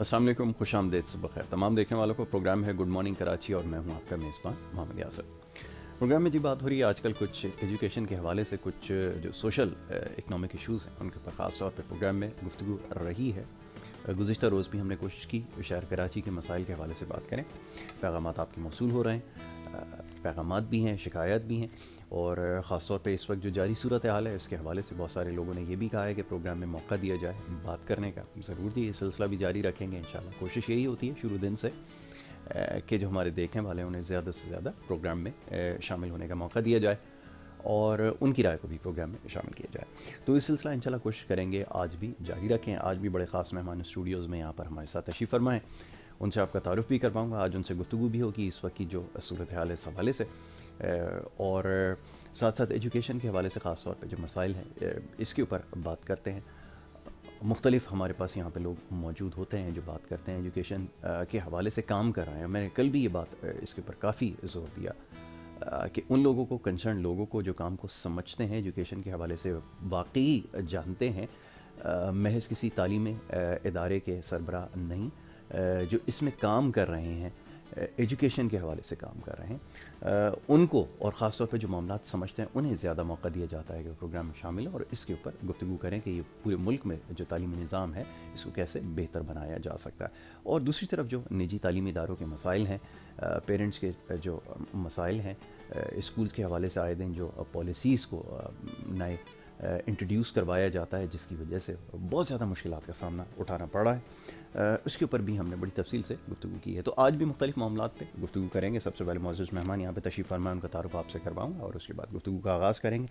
असल खुश आमदेद सुबह खैर तमाम देखने वालों को प्रोग्राम है गुड मॉर्निंग कराची और मैं हूँ आपका मेज़बान मोहम्मद यासर प्रोग्राम में जी बात हो रही है आजकल कुछ एजुकेशन के हवाले से कुछ जो सोशल इकनॉमिक इशूज़ हैं उनके ऊपर ख़ास तौर पर प्रोग्राम में गुफ्तु रही है गुजशत रोज़ भी हमने कोशिश की शहर कराची के मसाइल के हवाले से बात करें पैगाम आपके मौसू हो रहे हैं पैगाम भी हैं शिकायत भी हैं और ख़ासतौर पे इस वक्त जो जारी सूरत हाल है इसके हवाले से बहुत सारे लोगों ने यह भी कहा है कि प्रोग्राम में मौका दिया जाए बात करने का ज़रूर जी ये सिलसिला भी जारी रखेंगे इन कोशिश यही होती है शुरू दिन से कि जो हमारे देखने वाले हैं उन्हें ज़्यादा से ज़्यादा प्रोग्राम में शामिल होने का मौका दिया जाए और उनकी राय को भी प्रोग्राम में शामिल किया जाए तो ये सिलसिला इंशाल्लाह कोशिश करेंगे आज भी जारी रखें आज भी बड़े ख़ास मेहमान स्टूडियोज़ में यहाँ पर हमारे साथ तशीफ़ फरमाएँ उनसे आपका तारुफ भी कर पाऊँगा आज उनसे गुफ्तु भी होगी इस वक्त की जो सूरत हाल है इस हवाले से और साथ साथ एजुकेशन के हवाले से ख़ास तौर पर जो मसाइल हैं इसके ऊपर बात करते हैं मुख्तलिफ हमारे पास यहाँ पे लोग मौजूद होते हैं जो बात करते हैं एजुकेशन के हवाले से काम कर रहे हैं मैंने कल भी ये बात इसके ऊपर काफ़ी जोर दिया कि उन लोगों को कंसर्न लोगों को जो काम को समझते हैं एजुकेशन के हवाले से वाकई जानते हैं महज किसी तालीमी इदारे के सरबरा नहीं जो इसमें काम कर रहे हैं एजुकेशन के हवाले से काम कर रहे हैं उनको और ख़ास तौर जो मामला समझते हैं उन्हें ज़्यादा मौका दिया जाता है कि प्रोग्राम में शामिल हो और इसके ऊपर गुफ्तु करें कि ये पूरे मुल्क में जो तलीमी निज़ाम है इसको कैसे बेहतर बनाया जा सकता है और दूसरी तरफ जो निजी तलीमी इदारों के मसाइल हैं पेरेंट्स के जो मसाइल हैं स्कूल के हवाले से आए दिन जो पॉलिसीज़ को नए इंट्रोड्यूस करवाया जाता है जिसकी वजह से बहुत ज़्यादा मुश्किल का सामना उठाना पड़ रहा है उसके ऊपर भी हमने बड़ी तफसील से गुफ्तु की है तो आज भी मुख्तलिफ मामला पर गुफ्तु करेंगे सबसे पहले मौजूद मेहमान यहाँ पर तशीफ़ फरमा उनका तारुफ आपसे करवाऊँ और उसके बाद गुफ्तु का आगाज़ करेंगे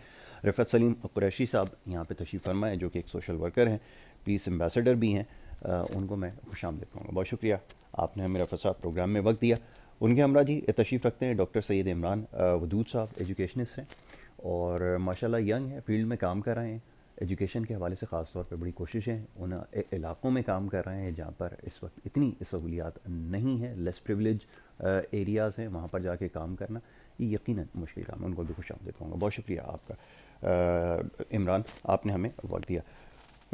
रफत सलीम कुरैशी साहब यहाँ पर तशीफ़ फरमा है जो कि एक सोशल वर्कर हैं पीस एम्बेसडर भी हैं उनको मैं खुश आमद कहूँगा बहुत शुक्रिया आपने हमें रफत साहब प्रोग्राम में वक्त दिया उनके हमरा जी तशीफ रखते हैं डॉक्टर सैद इमरान वदूद साहब एजुकेशनस्ट हैं और माशाल्लाह यंग है फील्ड में काम कर रहे हैं एजुकेशन के हवाले से ख़ास तौर पर बड़ी कोशिशें उन इलाक़ों में काम कर रहे हैं जहाँ पर इस वक्त इतनी सहूलियात नहीं है लेस प्रिवलेज एरियाज़ हैं वहाँ पर जाके काम करना ये यकीन मुश्किल काम है उनको भी खुश आमद कहूँगा बहुत शुक्रिया आपका इमरान आपने हमें वक्त दिया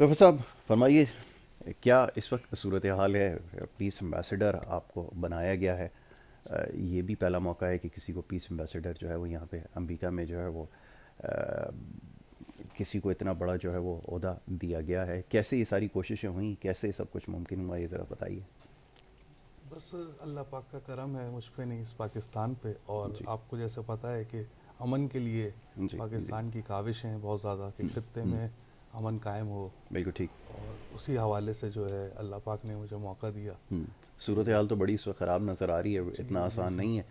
डॉक्टर साहब फरमाइए क्या इस वक्त सूरत हाल है पीस एम्बेसडर आपको बनाया गया है ये भी पहला मौका है कि किसी को पीस एम्बेसडर जो है वो यहाँ पे अमेरिका में जो है वो किसी को इतना बड़ा जो है वो अहदा दिया गया है कैसे ये सारी कोशिशें हुई कैसे सब कुछ मुमकिन हुआ ये ज़रा बताइए बस अल्लाह पाक का करम है मुझ पर नहीं इस पाकिस्तान पे और आपको जैसे पता है कि अमन के लिए पाकिस्तान की काविशें हैं बहुत ज़्यादा कि हम्म, खत्े हम्म। में अमन कायम हो बिल्कुल ठीक और उसी हवाले से जो है अल्लाह पाक ने मुझे मौका दिया हम्म। सूरत हाल तो बड़ी इस वक्त ख़राब नज़र आ रही है इतना आसान नहीं है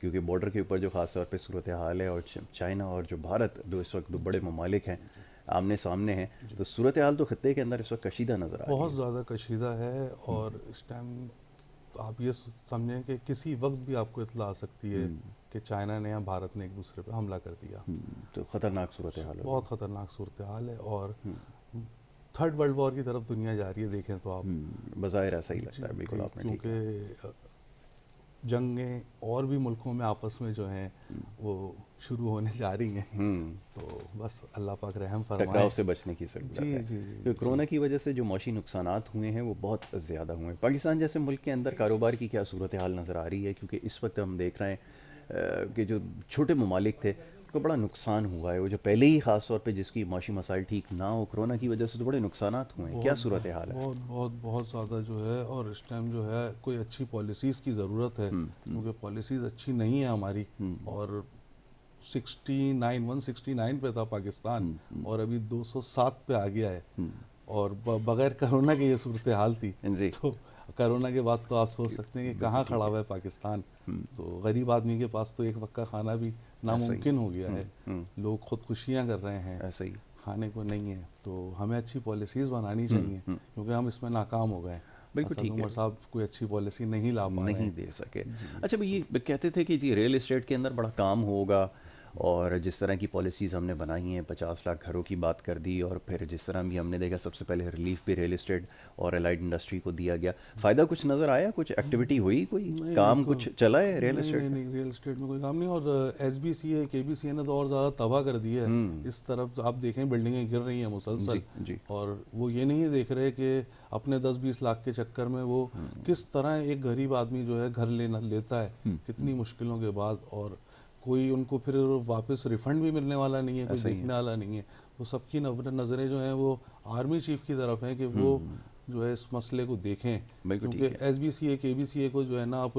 क्योंकि बॉर्डर के ऊपर जो ख़ास तौर पर सूरत हाल है और चाइना और जो भारत दो इस वक्त दो बड़े ममालिक हैं आमने सामने हैं तो सूरत हाल तो ख़त्े के अंदर इस वक्त कशीदा नज़र आ रही है बहुत ज़्यादा कशीदा है और हम्म। इस टाइम आप ये समझें कि किसी वक्त भी आपको इतला आ सकती है हम्म। कि चाइना ने या भारत ने एक दूसरे पर हमला कर दिया हम्म, तो ख़तरनाक सूरत हाल है बहुत ख़तरनाक सूरत हाल है और थर्ड वर्ल्ड वॉर की तरफ दुनिया जा रही है देखें तो आप हम्म, बज़ाहिर ऐसा ही लगता है बिल्कुल आपने क्योंकि जंगें और भी मुल्कों में आपस में जो हैं हम्म। वो शुरू होने जा रही हैं हम्म। तो बस अल्लाह पाक रहम फरमाए से बचने की जरूरत है जी, जी, तो कोरोना की वजह से जो मौशी नुकसान हुए हैं वो बहुत ज़्यादा हुए हैं पाकिस्तान जैसे मुल्क के अंदर कारोबार की क्या सूरत हाल नज़र आ रही है क्योंकि इस वक्त हम देख रहे हैं कि जो छोटे ममालिक थे को बड़ा नुकसान हुआ है वो जो पहले ही खास तौर पे जिसकी माशी मसाइल ठीक ना हो कोरोना की वजह से तो बड़े नुकसान हुए हैं क्या सूरत हाल है बहुत बहुत बहुत ज़्यादा जो है और इस टाइम जो है कोई अच्छी पॉलिसीज़ की ज़रूरत है हम्म, हम्म। क्योंकि पॉलिसीज़ अच्छी नहीं है हमारी हम्म, और 69 169 पे था पाकिस्तान और अभी 207 पे आ गया है और बगैर कोरोना की ये सूरत हाल थी तो कोरोना के बाद तो आप सोच सकते हैं कि कहाँ खड़ा हुआ है पाकिस्तान हम्म। तो गरीब आदमी के पास तो एक वक्त का खाना भी नामुमकिन हो गया है हम्म, हम्म। लोग खुदकुशियाँ कर रहे हैं ऐसे ही खाने को नहीं है तो हमें अच्छी पॉलिसीज़ बनानी चाहिए क्योंकि हम इसमें नाकाम हो गए बिल्कुल ठीक है साहब कोई अच्छी पॉलिसी नहीं ला नहीं दे सके अच्छा भाई ये कहते थे कि जी रियल इस्टेट के अंदर बड़ा काम होगा और जिस तरह की पॉलिसीज़ हमने बनाई हैं पचास लाख घरों की बात कर दी और फिर जिस तरह भी हमने देखा सबसे पहले रिलीफ भी रियल इस्टेट और अलाइड इंडस्ट्री को दिया गया फ़ायदा कुछ नज़र आया कुछ एक्टिविटी hmm. हुई कोई काम कुछ चला है रियल इस्टेट नहीं, नहीं, रियल इस्टेट में कोई काम नहीं और एस बी सी है के बी सी ने तो और ज़्यादा तबाह कर दिया है hmm. इस तरफ तो आप देखें बिल्डिंगें गिर रही हैं मुसलसल जी और वो ये नहीं देख रहे कि अपने दस बीस लाख के चक्कर में वो hmm. किस तरह एक गरीब आदमी जो है घर लेना लेता है कितनी मुश्किलों के बाद और कोई उनको फिर वापस रिफंड भी मिलने वाला नहीं है कोई देखने वाला नहीं है तो सबकी नज़रें जो हैं वो आर्मी चीफ की तरफ हैं कि वो हम्म। जो है इस मसले को देखें क्योंकि एस बी सी ए के बी सी ए को जो है ना आप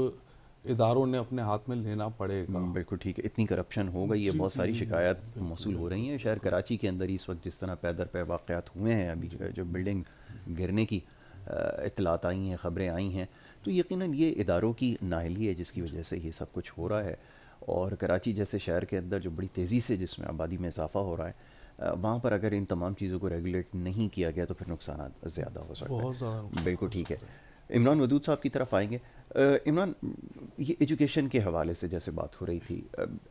इदारों ने अपने हाथ में लेना पड़ेगा हम्म, बिल्कुल ठीक है इतनी करप्शन हो गई है बहुत सारी शिकायत मौसू हो रही हैं शहर कराची के अंदर इस वक्त जिस तरह पैदर पे वाक़ात हुए हैं अभी जो बिल्डिंग गिरने की इतलात आई हैं ख़बरें आई हैं तो यकीनन ये इदारों की नाहली है जिसकी वजह से ये सब कुछ हो रहा है और कराची जैसे शहर के अंदर जो बड़ी तेज़ी से जिसमें आबादी में इजाफा हो रहा है वहाँ पर अगर इन तमाम चीज़ों को रेगुलेट नहीं किया गया तो फिर नुकसान ज़्यादा हो सकता बहुत है बिल्कुल ठीक है इमरान वदूद साहब की तरफ आएंगे इमरान ये एजुकेशन के हवाले से जैसे बात हो रही थी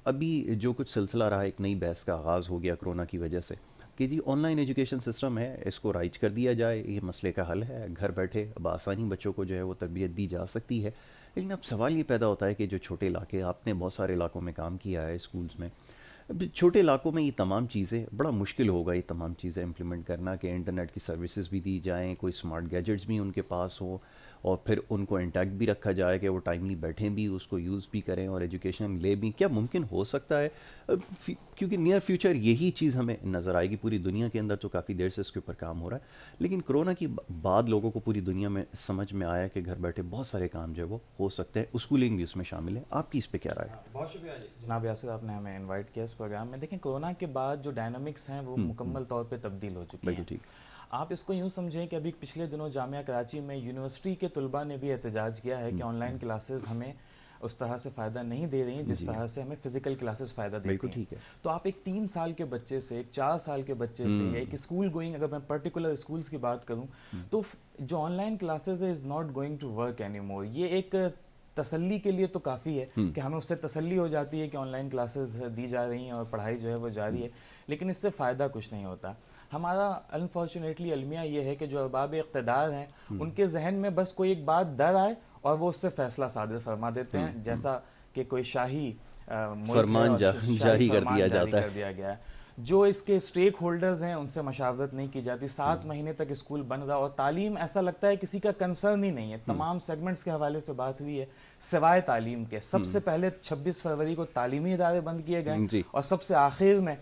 अभी जो कुछ सिलसिला रहा एक नई बहस का आगाज़ हो गया कोरोना की वजह से कि जी ऑनलाइन एजुकेशन सिस्टम है इसको राइज कर दिया जाए ये मसले का हल है घर बैठे अब आसानी बच्चों को जो है वो तरबियत दी जा सकती है लेकिन अब सवाल ये पैदा होता है कि जो छोटे इलाके आपने बहुत सारे इलाकों में काम किया है स्कूल्स में छोटे इलाकों में ये तमाम चीज़ें बड़ा मुश्किल होगा ये तमाम चीज़ें इम्प्लीमेंट करना कि इंटरनेट की सर्विसेज भी दी जाएँ कोई स्मार्ट गैजेट्स भी उनके पास हो और फिर उनको इंटैक्ट भी रखा जाए कि वो टाइमली बैठें भी उसको यूज़ भी करें और एजुकेशन ले भी क्या मुमकिन हो सकता है क्योंकि नियर फ्यूचर यही चीज़ हमें नज़र आएगी पूरी दुनिया के अंदर तो काफ़ी देर से इसके ऊपर काम हो रहा है लेकिन कोरोना की बाद लोगों को पूरी दुनिया में समझ में आया कि घर बैठे बहुत सारे काम जो है वो हो सकते हैं स्कूलिंग भी उसमें शामिल है आपकी इस पर क्या राय बहुत शुक्रिया जनाब यासर आपने हमें इन्वाइट किया इस प्रोग्राम में देखें कोरोना के बाद जो डायनामिक्स हैं वो हम्म, मुकम्मल हम्म। तौर पर तब्दील हो चुकी है ठीक आप इसको यूँ समझें कि अभी पिछले दिनों जामिया कराची में यूनिवर्सिटी के तलबा ने भी एहतजाज किया है कि ऑनलाइन हम्म, क्लासेज हम्म। हमें उस तरह से फ़ायदा नहीं दे रही हैं जिस तरह से हमें फिजिकल क्लासेस फ़ायदा दे रही है तो आप एक तीन साल के बच्चे से एक चार साल के बच्चे से या हम्म। एक स्कूल गोइंग अगर मैं पर्टिकुलर स्कूल्स की बात करूँ तो जो online classes is not going to work any more ये एक तसल्ली के लिए तो काफ़ी है कि हमें उससे तसल्ली हो जाती है कि ऑनलाइन क्लासेस दी जा रही हैं और पढ़ाई जो है वो जारी है लेकिन इससे फ़ायदा कुछ नहीं होता हमारा अनफॉर्चुनेटली अलमिया ये है कि जो अरबाब इकतदार हैं हम्म। उनके जहन में बस कोई एक बात डर आए और वो उससे फैसला सादर फरमा देते हैं हम्म, जैसा हम्म। कि कोई शाही फरमान जारी कर दिया जाता है दिया गया है जो इसके स्टेक होल्डर्स हैं उनसे मशावरत नहीं की जाती सात महीने तक स्कूल बन रहा और तालीम ऐसा लगता है किसी का कंसर्न ही नहीं है तमाम सेगमेंट्स के हवाले से बात हुई है सिवाय तालीम के सबसे पहले 26 फरवरी को तालीमी इदारे बंद किए गए और सबसे आखिर में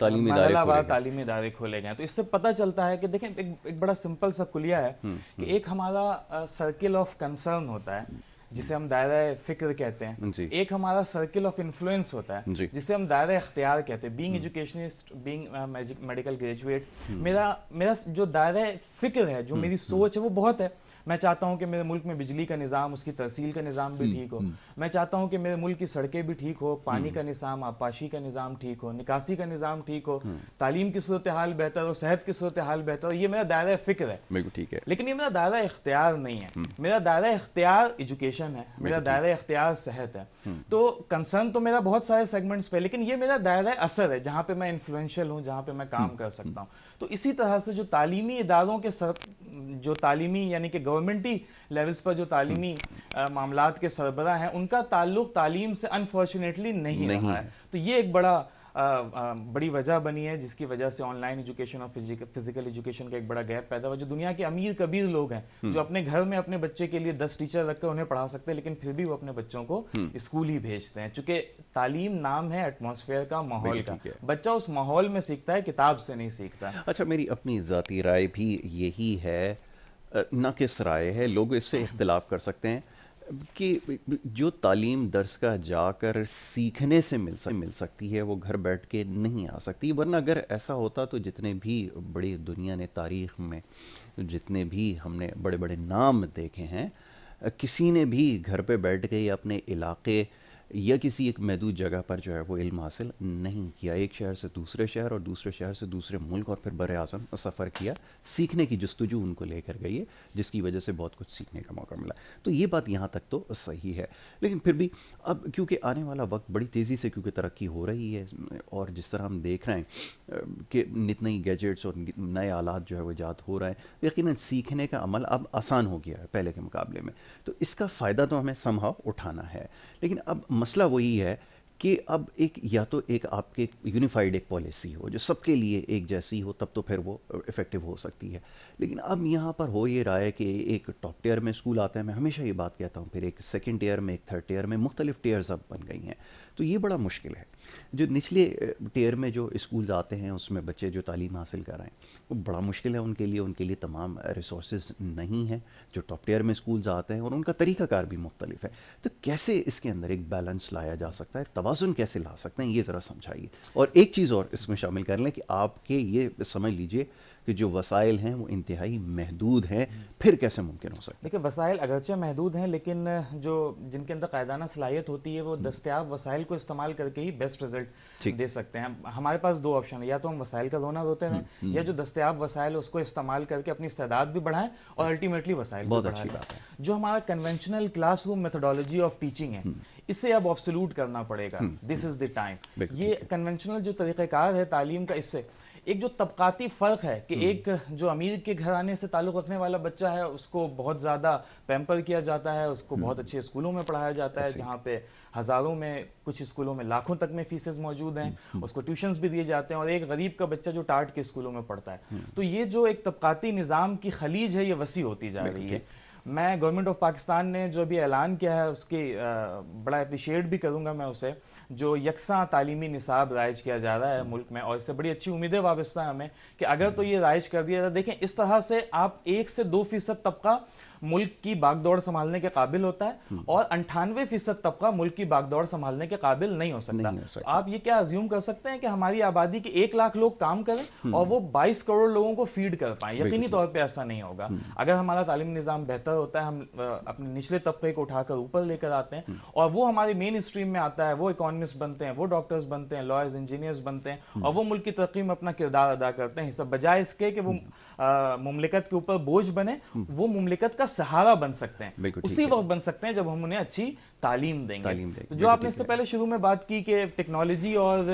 तालीम इदारे खोले तालीम इदारे खोले गए तो इससे पता चलता है कि देखें एक, एक बड़ा सिंपल सा कुलिया है हम्म, कि हम्म। एक हमारा सर्किल ऑफ कंसर्न होता है जिसे हम दायरा फिक्र कहते हैं एक हमारा सर्किल ऑफ इन्फ्लुएंस होता है जिसे हम दायरा इख्तियार कहते हैं being educationist being medical graduate मेरा मेरा जो दायरा फिक्र है जो हम्म, मेरी सोच है वो बहुत है मैं चाहता हूँ कि मेरे मुल्क में बिजली का निज़ाम उसकी तहसील का निज़ाम भी हम्म, ठीक हो हम्म। मैं चाहता हूँ कि मेरे मुल्क की सड़कें भी ठीक हो पानी हम्म। का निज़ाम आपाशी का निज़ाम ठीक हो निकासी का निज़ाम ठीक हो तालीम की सूरत हाल बेहतर हो सेहत की सूरत हाल बेहतर हो ये मेरा दायरा फ़िक्र है ठीक है लेकिन ये मेरा दायरा इख्तियार नहीं है मेरा दायरा इख्तियार एजुकेशन है मेरा दायरा इख्तियार सेहत है तो कंसर्न तो मेरा बहुत सारे सेगमेंट्स पे लेकिन ये मेरा दायरा असर है जहाँ पे मैं इन्फ्लुएंशियल हूँ जहाँ पे मैं काम कर सकता हूँ तो इसी तरह से जो तालीमी इदारों के सर जो तालीमी यानी कि गवर्नमेंटी लेवल्स पर जो तालीमी मामला के सरबरा हैं उनका ताल्लुक तालीम से अनफॉर्चुनेटली नहीं, नहीं रहा है तो ये एक बड़ा बड़ी वजह बनी है जिसकी वजह से ऑनलाइन एजुकेशन और फिजिकल एजुकेशन का एक बड़ा गैप पैदा हुआ जो दुनिया के अमीर कबीर लोग हैं हम्म। जो अपने घर में अपने बच्चे के लिए दस टीचर रखकर उन्हें पढ़ा सकते हैं लेकिन फिर भी वो अपने बच्चों को स्कूल हम्म। ही भेजते हैं चूंकि तालीम नाम है एटमोसफेयर का माहौल का बच्चा उस माहौल में सीखता है किताब से नहीं सीखता अच्छा मेरी अपनी ज़ाती राय भी यही है ना किस राय है लोग इससे हम्म। इख्तलाफ कर सकते हैं कि जो तालीम दर्स का जाकर सीखने से मिल सक, मिल सकती है वो घर बैठ के नहीं आ सकती वरना अगर ऐसा होता तो जितने भी बड़ी दुनिया ने तारीख में जितने भी हमने बड़े बड़े नाम देखे हैं किसी ने भी घर पे बैठ के अपने इलाके या किसी एक महदूद जगह पर जो है वो इल्म हासिल नहीं किया एक शहर से दूसरे शहर और दूसरे शहर से दूसरे मुल्क और फिर बर आज़म सफ़र किया सीखने की जस्तजू उनको लेकर गई है जिसकी वजह से बहुत कुछ सीखने का मौका मिला तो ये बात यहाँ तक तो सही है लेकिन फिर भी अब क्योंकि आने वाला वक्त बड़ी तेज़ी से क्योंकि तरक्की हो रही है और जिस तरह हम देख रहे हैं कि नित नई गैजेट्स और नए आलात जो है वो ईजाद हो रहा है यकीन सीखने का अमल अब आसान हो गया है पहले के मुकाबले में तो इसका फ़ायदा तो हमें संभव उठाना है लेकिन अब मसला वही है कि अब एक या तो एक आपके यूनिफाइड एक पॉलिसी हो जो सबके लिए एक जैसी हो तब तो फिर वो इफ़ेक्टिव हो सकती है लेकिन अब यहाँ पर हो ये राय कि एक टॉप टीयर में स्कूल आता है मैं हमेशा ये बात कहता हूँ फिर एक सेकेंड टीयर में एक थर्ड टीयर में मुख्तलिफ टीयर्स अब बन गई हैं तो ये बड़ा मुश्किल है जो निचले टेयर में जो स्कूल आते हैं उसमें बच्चे जो तालीम हासिल कर रहे हैं वो बड़ा मुश्किल है उनके लिए उनके लिए तमाम रिसोर्स नहीं हैं जो टॉप टेयर में स्कूल आते हैं और उनका तरीक़ाकार भी मुख्तलिफ है तो कैसे इसके अंदर एक बैलेंस लाया जा सकता है तोज़ुन कैसे ला सकते हैं ये ज़रा समझाइए और एक चीज़ और इसमें शामिल कर लें कि आपके ये समझ लीजिए कि जो वसाइल हैं वो इंतहाई महदूद हैं फिर कैसे मुमकिन हो सकता देखिए वसाइल अगरचे महदूद हैं लेकिन जो जिनके अंदर कायदाना सलाहियत होती है वो हम्म। दस्तियाब वसाइल को इस्तेमाल करके ही बेस्ट रिजल्ट दे सकते हैं हमारे पास दो ऑप्शन है या तो हम वसाइल का दोना होते हैं हम्म, हम्म। या जो दस्तियाब वसाइल उसको इस्तेमाल करके अपनी इस्तेदाद भी बढ़ाएं और अल्टीमेटली वसाइल बहुत अच्छी बात है जो हमारा conventional classroom methodology of teaching है इससे अब ऑब्सोल्यूट करना पड़ेगा दिस इज द टाइम ये कन्वेंशनल जो तरीक़ेकार है तालीम का इससे एक जो तबकाती फ़र्क है कि हम्म। एक जो अमीर के घराने से ताल्लुक़ रखने वाला बच्चा है उसको बहुत ज़्यादा पैम्पर किया जाता है उसको हम्म। बहुत अच्छे स्कूलों में पढ़ाया जाता है जहाँ पे हज़ारों में कुछ स्कूलों में लाखों तक में फीसेज मौजूद हैं हम्म। उसको ट्यूशन्स भी दिए जाते हैं और एक गरीब का बच्चा जो टाट के स्कूलों में पढ़ता है तो ये जो एक तबकाती निज़ाम की खलीज है ये वसी होती जा रही है मैं गवर्नमेंट ऑफ पाकिस्तान ने जो भी ऐलान किया है उसकी बड़ा अप्रिशिएट भी करूँगा मैं उसे जो यकसा तालीमी निसाब राइज किया जा रहा है मुल्क में और इससे बड़ी अच्छी उम्मीदें वाबस्ता हैं हमें कि अगर तो ये राइज कर दिया जाए देखें इस तरह से आप एक से दो फीसद तबका मुल्क की बागदौड़ संभालने के काबिल होता है हम्म। और अंठानवे फीसद तबका मुल्क की बागदौड़ संभालने के काबिल नहीं हो सकता, नहीं हो आप ये क्या अज्यूम कर सकते हैं कि हमारी आबादी के एक लाख लोग काम करें हम्म। और वो बाईस करोड़ लोगों को फीड कर पाए यकीनी तौर पर ऐसा नहीं होगा हम्म। अगर हमारा तालीम निज़ाम बेहतर होता है हम अपने निचले तबके को उठाकर ऊपर लेकर आते हैं और वो हमारे मेन स्ट्रीम में आता है वो इकोनॉमिस्ट बनते हैं वो डॉक्टर्स बनते हैं लॉयर्स इंजीनियर्स बनते हैं और वो मुल्क की तरक्की में अपना किरदार अदा करते हैं सब बजाय इसके कि वो मुमलिकत के ऊपर बोझ बने हम्म। वो मुमलिकत का सहारा बन सकते हैं उसी वक्त बन सकते हैं जब हम उन्हें अच्छी तालीम देंगे तालीम देंगे। तो जो आपने इससे पहले शुरू में बात की कि टेक्नोलॉजी और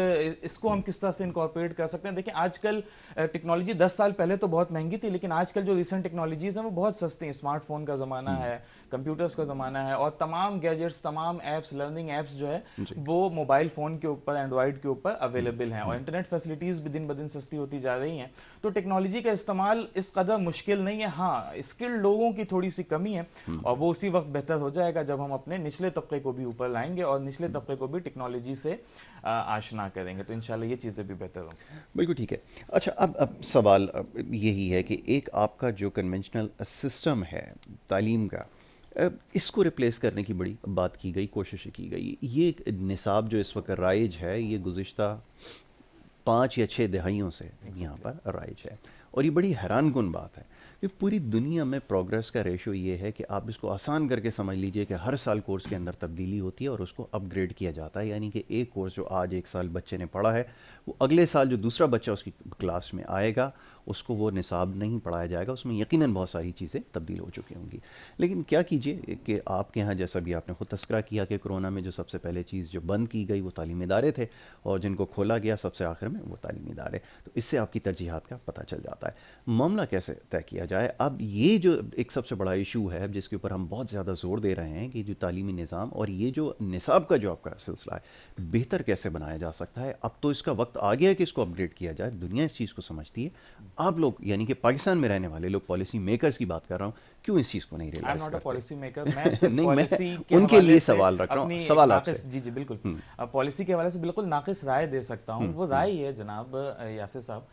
इसको हम किस तरह से इनकॉर्पोरेट कर सकते हैं देखिए आजकल टेक्नोलॉजी दस साल पहले तो बहुत महंगी थी लेकिन आजकल जो रिसेंट टेक्नोलॉजीज हैं वो बहुत सस्ती हैं स्मार्टफोन का ज़माना हम्म। है कंप्यूटर्स का ज़माना है और तमाम गैजेट्स तमाम एप्स लर्निंग एप्स जो है वो मोबाइल फ़ोन के ऊपर एंड्रॉयड के ऊपर अवेलेबल हैं और इंटरनेट फैसिलिटीज़ भी दिन ब दिन सस्ती होती जा रही हैं तो टेक्नोलॉजी का इस्तेमाल इस कदर मुश्किल नहीं है हाँ स्किल्ड लोगों की थोड़ी सी कमी है हम्म। और वो उसी वक्त बेहतर हो जाएगा जब हम अपने निचले तबके को भी ऊपर लाएंगे और निचले तबके को भी टेक्नोलॉजी से आशना करेंगे तो इंशाल्लाह ये चीज़ें भी बेहतर होंगी बिल्कुल ठीक है अच्छा अब अब सवाल यही है कि एक आपका जो कन्वेंशनल सिस्टम है तालीम का इसको रिप्लेस करने की बड़ी बात की गई कोशिशें की गई ये एक निसाब जो इस वक्त राइज है ये गुज्त पाँच या छः दहाइयों से यहाँ पर राइज है और ये बड़ी हैरान कन बात है कि पूरी दुनिया में प्रोग्रेस का रेशो ये है कि आप इसको आसान करके समझ लीजिए कि हर साल कोर्स के अंदर तब्दीली होती है और उसको अपग्रेड किया जाता है यानी कि एक कोर्स जो आज एक साल बच्चे ने पढ़ा है वो अगले साल जो दूसरा बच्चा उसकी क्लास में आएगा उसको वो निसाब नहीं पढ़ाया जाएगा उसमें यकीनन बहुत सारी चीज़ें तब्दील हो चुकी होंगी लेकिन क्या कीजिए कि आपके यहाँ जैसा भी आपने ख़ुद तस्करा किया कि कोरोना में जो सबसे पहले चीज़ जो बंद की गई वो तालीम इदारे थे और जिनको खोला गया सबसे आखिर में वो तालीम इदारे तो इससे आपकी तरजीहत का पता चल जाता है मामला कैसे तय किया जाए अब ये जो एक सबसे बड़ा इशू है जिसके ऊपर हम बहुत ज़्यादा जोर दे रहे हैं कि जो तालीमी निज़ाम और ये जो निसाब का जो आपका सिलसिला है बेहतर कैसे बनाया जा सकता है अब तो इसका वक्त आ गया है कि इसको अपग्रेड किया जाए दुनिया इस चीज़ को समझती है आप लोग यानी कि पाकिस्तान में रहने वाले लोग पॉलिसी मेकर्स की बात कर रहा हूँ क्यों इस चीज को नहीं रियलाइज करते पॉलिसी मेकर मैं नहीं मैं उनके लिए सवाल रख रहा हूँ सवाल आपसे जी जी बिल्कुल पॉलिसी हम्म। के हवाले से बिल्कुल नाकिस राय दे सकता हूँ हम्म, वो हम्म। राय है जनाब यासिर साहब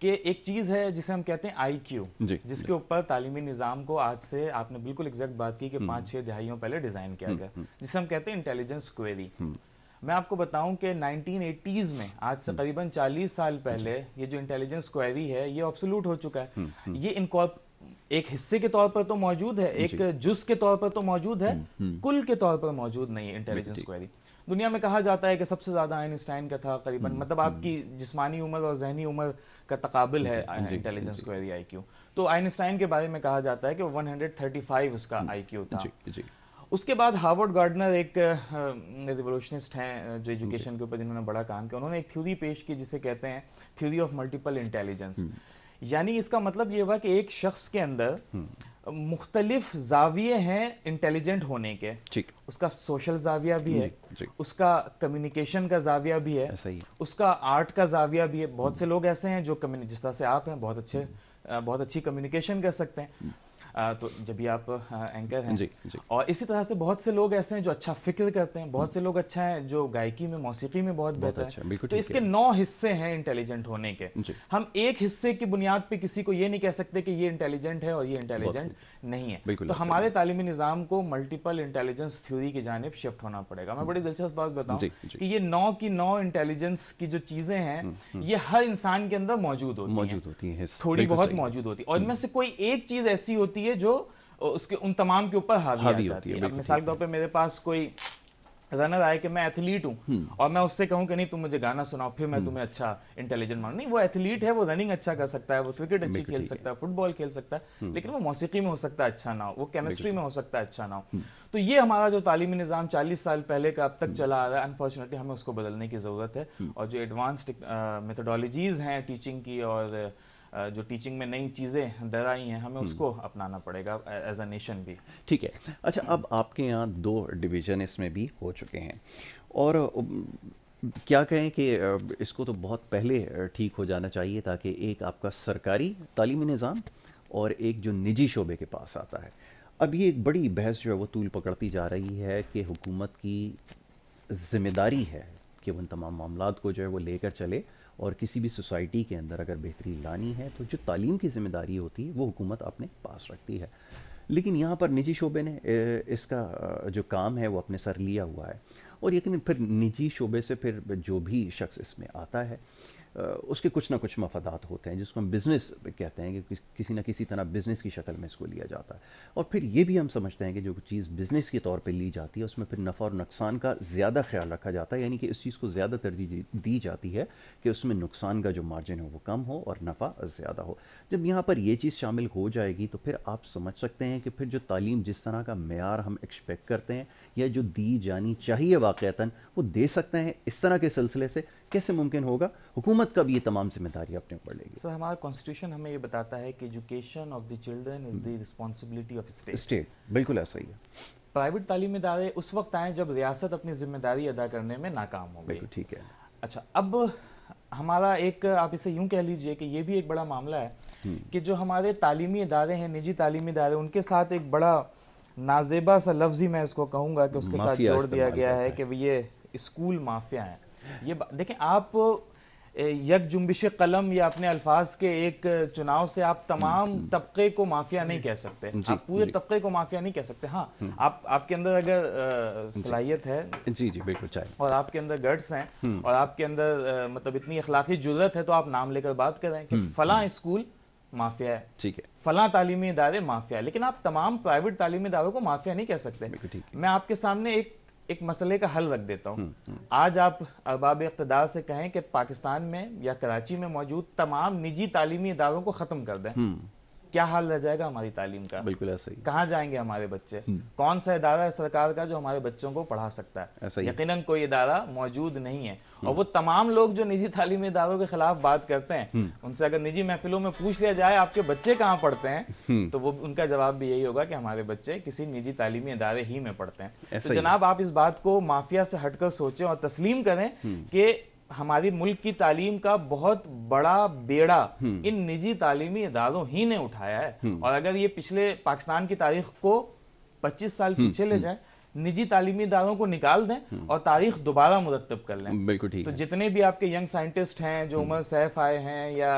कि एक चीज़ है जिसे हम कहते हैं आई क्यू जिसके ऊपर तालीमी निज़ाम को आज से आपने बिल्कुल एग्जैक्ट बात की कि पांच छह दहाइयों पहले डिज़ाइन किया गया जिसे हम कहते हैं इंटेलिजेंस क्वेरी मैं आपको बताऊं कि 1980s में आज से हम्म। करीबन 40 साल पहले ये जो इंटेलिजेंस क्वेरी है ये ऑब्सोल्यूट हो चुका है हम्म, हम्म। ये इनकॉर्प एक हिस्से के तौर पर तो मौजूद है एक जुस के तौर पर तो मौजूद है कुल के तौर पर मौजूद नहीं है इंटेलिजेंस क्वेरी दुनिया में कहा जाता है कि सबसे ज्यादा आइंस्टाइन का था करीबन मतलब आपकी जिस्मानी उम्र और जहनी उम्र का तकाबिल है इंटेलिजेंस क्वेरी आई तो आइंस्टाइन के बारे में कहा जाता है कि 135 उसका आई क्यू था उसके बाद हार्वर्ड गार्डनर एक रिवोल्यूशनिस्ट हैं जो एजुकेशन के ऊपर जिन्होंने बड़ा काम किया उन्होंने एक थ्योरी पेश की जिसे कहते हैं theory of multiple intelligence hmm. यानी इसका मतलब ये हुआ कि एक शख्स के अंदर हम्म। मुख्तलिफ जाविये हैं इंटेलिजेंट होने के ठीक उसका सोशल जाविया भी है उसका कम्युनिकेशन का जाविया भी है सही उसका आर्ट का जाविया भी है बहुत से लोग ऐसे हैं जो जिस तरह से आप हैं बहुत अच्छे बहुत अच्छी कम्युनिकेशन कर सकते हैं हम्म। तो जब भी आप एंकर हैं जी, जी और इसी तरह से बहुत से लोग ऐसे हैं जो अच्छा फिक्र करते हैं बहुत से लोग अच्छा है जो गायकी में मौसीकी में बहुत बेहतर अच्छा, है तो इसके नौ हिस्से हैं इंटेलिजेंट होने के हम एक हिस्से की बुनियाद पर किसी को ये नहीं कह सकते कि ये इंटेलिजेंट है और ये इंटेलिजेंट नहीं है तो हमारे तालीमी निज़ाम को मल्टीपल इंटेलिजेंस थ्योरी की जानब शिफ्ट होना पड़ेगा मैं बड़ी हम्म। दिलचस्प बात बताऊं कि ये नौ की नौ इंटेलिजेंस की जो चीज़ें हैं हम्म, हम्म। ये हर इंसान के अंदर मौजूद होती मौजूद होती है थोड़ी बहुत मौजूद होती है और इनमें से कोई एक चीज़ ऐसी होती है जो उसके उन तमाम के ऊपर हावी होती है मिसाल के तौर पर मेरे पास कोई रनर आए कि मैं एथलीट हूँ हम्म। और मैं उससे कहूँ कि नहीं तुम मुझे गाना सुनाओ फिर मैं हम्म। तुम्हें अच्छा इंटेलिजेंट मानू नहीं वो एथलीट है वो रनिंग अच्छा कर सकता है वो क्रिकेट अच्छी खेल सकता है फुटबॉल खेल सकता है लेकिन वो मौसीकी में हो सकता है अच्छा ना हो वो केमिस्ट्री में हो सकता है अच्छा ना हो हम्म। तो ये हमारा जो तालीमी निज़ाम चालीस साल पहले का अब तक चला आ रहा है अनफॉर्चुनेटली हमें उसको बदलने की ज़रूरत है और जो एडवांस मेथडोलॉजीज़ uh, हैं टीचिंग की और जो टीचिंग में नई चीज़ें दर आई हैं हमें हम्म। उसको अपनाना पड़ेगा एज अ नेशन भी ठीक है अच्छा अब आपके यहाँ दो डिवीज़न इसमें भी हो चुके हैं और क्या कहें कि इसको तो बहुत पहले ठीक हो जाना चाहिए ताकि एक आपका सरकारी तालीमी निज़ाम और एक जो निजी शोबे के पास आता है अब ये एक बड़ी बहस जो है वो तूल पकड़ती जा रही है कि हुकूमत की जिम्मेदारी है कि उन तमाम मामला को जो है वो लेकर चले और किसी भी सोसाइटी के अंदर अगर बेहतरी लानी है तो जो तालीम की जिम्मेदारी होती है वो हुकूमत अपने पास रखती है लेकिन यहाँ पर निजी शोबे ने इसका जो काम है वो अपने सर लिया हुआ है और यकीन फिर निजी शोबे से फिर जो भी शख्स इसमें आता है उसके कुछ ना कुछ मफादात होते हैं जिसको हम बिज़नेस कहते हैं कि किसी ना किसी तरह बिज़नेस की शक्ल में इसको लिया जाता है और फिर ये भी हम समझते हैं कि जो चीज़ बिज़नेस के तौर पे ली जाती है उसमें फिर नफ़ा और नुकसान का ज़्यादा ख्याल रखा जाता है यानी कि इस चीज़ को ज़्यादा तरजीह दी जाती है कि उसमें नुकसान का जो मार्जिन हो वो कम हो और नफ़ा ज़्यादा हो जब यहाँ पर ये चीज़ शामिल हो जाएगी तो फिर आप समझ सकते हैं कि फिर जो तालीम जिस तरह का मैार हम एक्सपेक्ट करते हैं या जो दी जानी चाहिए वाक़ता वो दे सकते हैं इस तरह के सिलसिले से कैसे मुमकिन होगा हुकूमत का भी ये तमाम जिम्मेदारी अपने ऊपर लेगी सर हमारा कॉन्स्टिट्यूशन हमें ये बताता है कि education of the children is the responsibility of state state बिल्कुल ऐसा ही है प्राइवेट तालीम इदारे उस वक्त आए जब रियासत अपनी जिम्मेदारी अदा करने में नाकाम हो गई ठीक है अच्छा अब हमारा एक आप इसे यूं कह लीजिए कि ये भी एक बड़ा मामला है हम्म। कि जो हमारे तालीमी इदारे हैं निजी तालीमी इदारे उनके साथ एक बड़ा नाजेबा सा लफ्ज ही मैं इसको कहूंगा कि उसके साथ जोड़ दिया गया है कि ये स्कूल माफिया है ये देखें आप यक जुम्बिश कलम या अपने अल्फाज के एक चुनाव से आप तमाम हम्म, हम्म। तबके को माफिया नहीं कह सकते आप पूरे तबके को माफिया नहीं कह सकते हाँ हम्म। आप आपके अंदर अगर सलाहियत है जी जी बिल्कुल चाहिए और आपके अंदर गर्ड्स हैं और आपके अंदर मतलब इतनी अखलाकी जरूरत है तो आप नाम लेकर बात करें कि फला स्कूल माफिया है ठीक है फला तालीमी इदारे माफिया है लेकिन आप तमाम प्राइवेट तालीमी इदारों को माफिया नहीं कह सकते मैं आपके सामने एक एक मसले का हल रख देता हूँ हम्म, हम्म। आज आप अरबाब इकतदार से कहें कि पाकिस्तान में या कराची में मौजूद तमाम निजी तालीमी इदारों को ख़त्म कर दें हम्म। क्या हाल रह जाएगा हमारी तालीम का बिल्कुल ऐसे ही कहाँ जाएंगे हमारे बच्चे हम्म। कौन सा इदारा है सरकार का जो हमारे बच्चों को पढ़ा सकता है यकीन कोई इदारा मौजूद नहीं है हम्म। और वो तमाम लोग जो निजी तालीमी इदारों के खिलाफ बात करते हैं हम्म। उनसे अगर निजी महफिलों में पूछ लिया जाए आपके बच्चे कहाँ पढ़ते हैं तो वो उनका जवाब भी यही होगा कि हमारे बच्चे किसी निजी तालीमी इदारे ही में पढ़ते हैं तो जनाब आप इस बात को माफिया से हटकर सोचें और तस्लीम करें कि हमारी मुल्क की तालीम का बहुत बड़ा बेड़ा हम्म। इन निजी तालीमी इदारों ही ने उठाया है हम्म। और अगर ये पिछले पाकिस्तान की तारीख को 25 साल हम्म, पीछे ले जाए निजी तालीमी इदारों को निकाल दें और तारीख दोबारा मुरतब कर लें बिल्कुल ठीक तो जितने भी आपके यंग साइंटिस्ट हैं जो उमर सैफ आए हैं या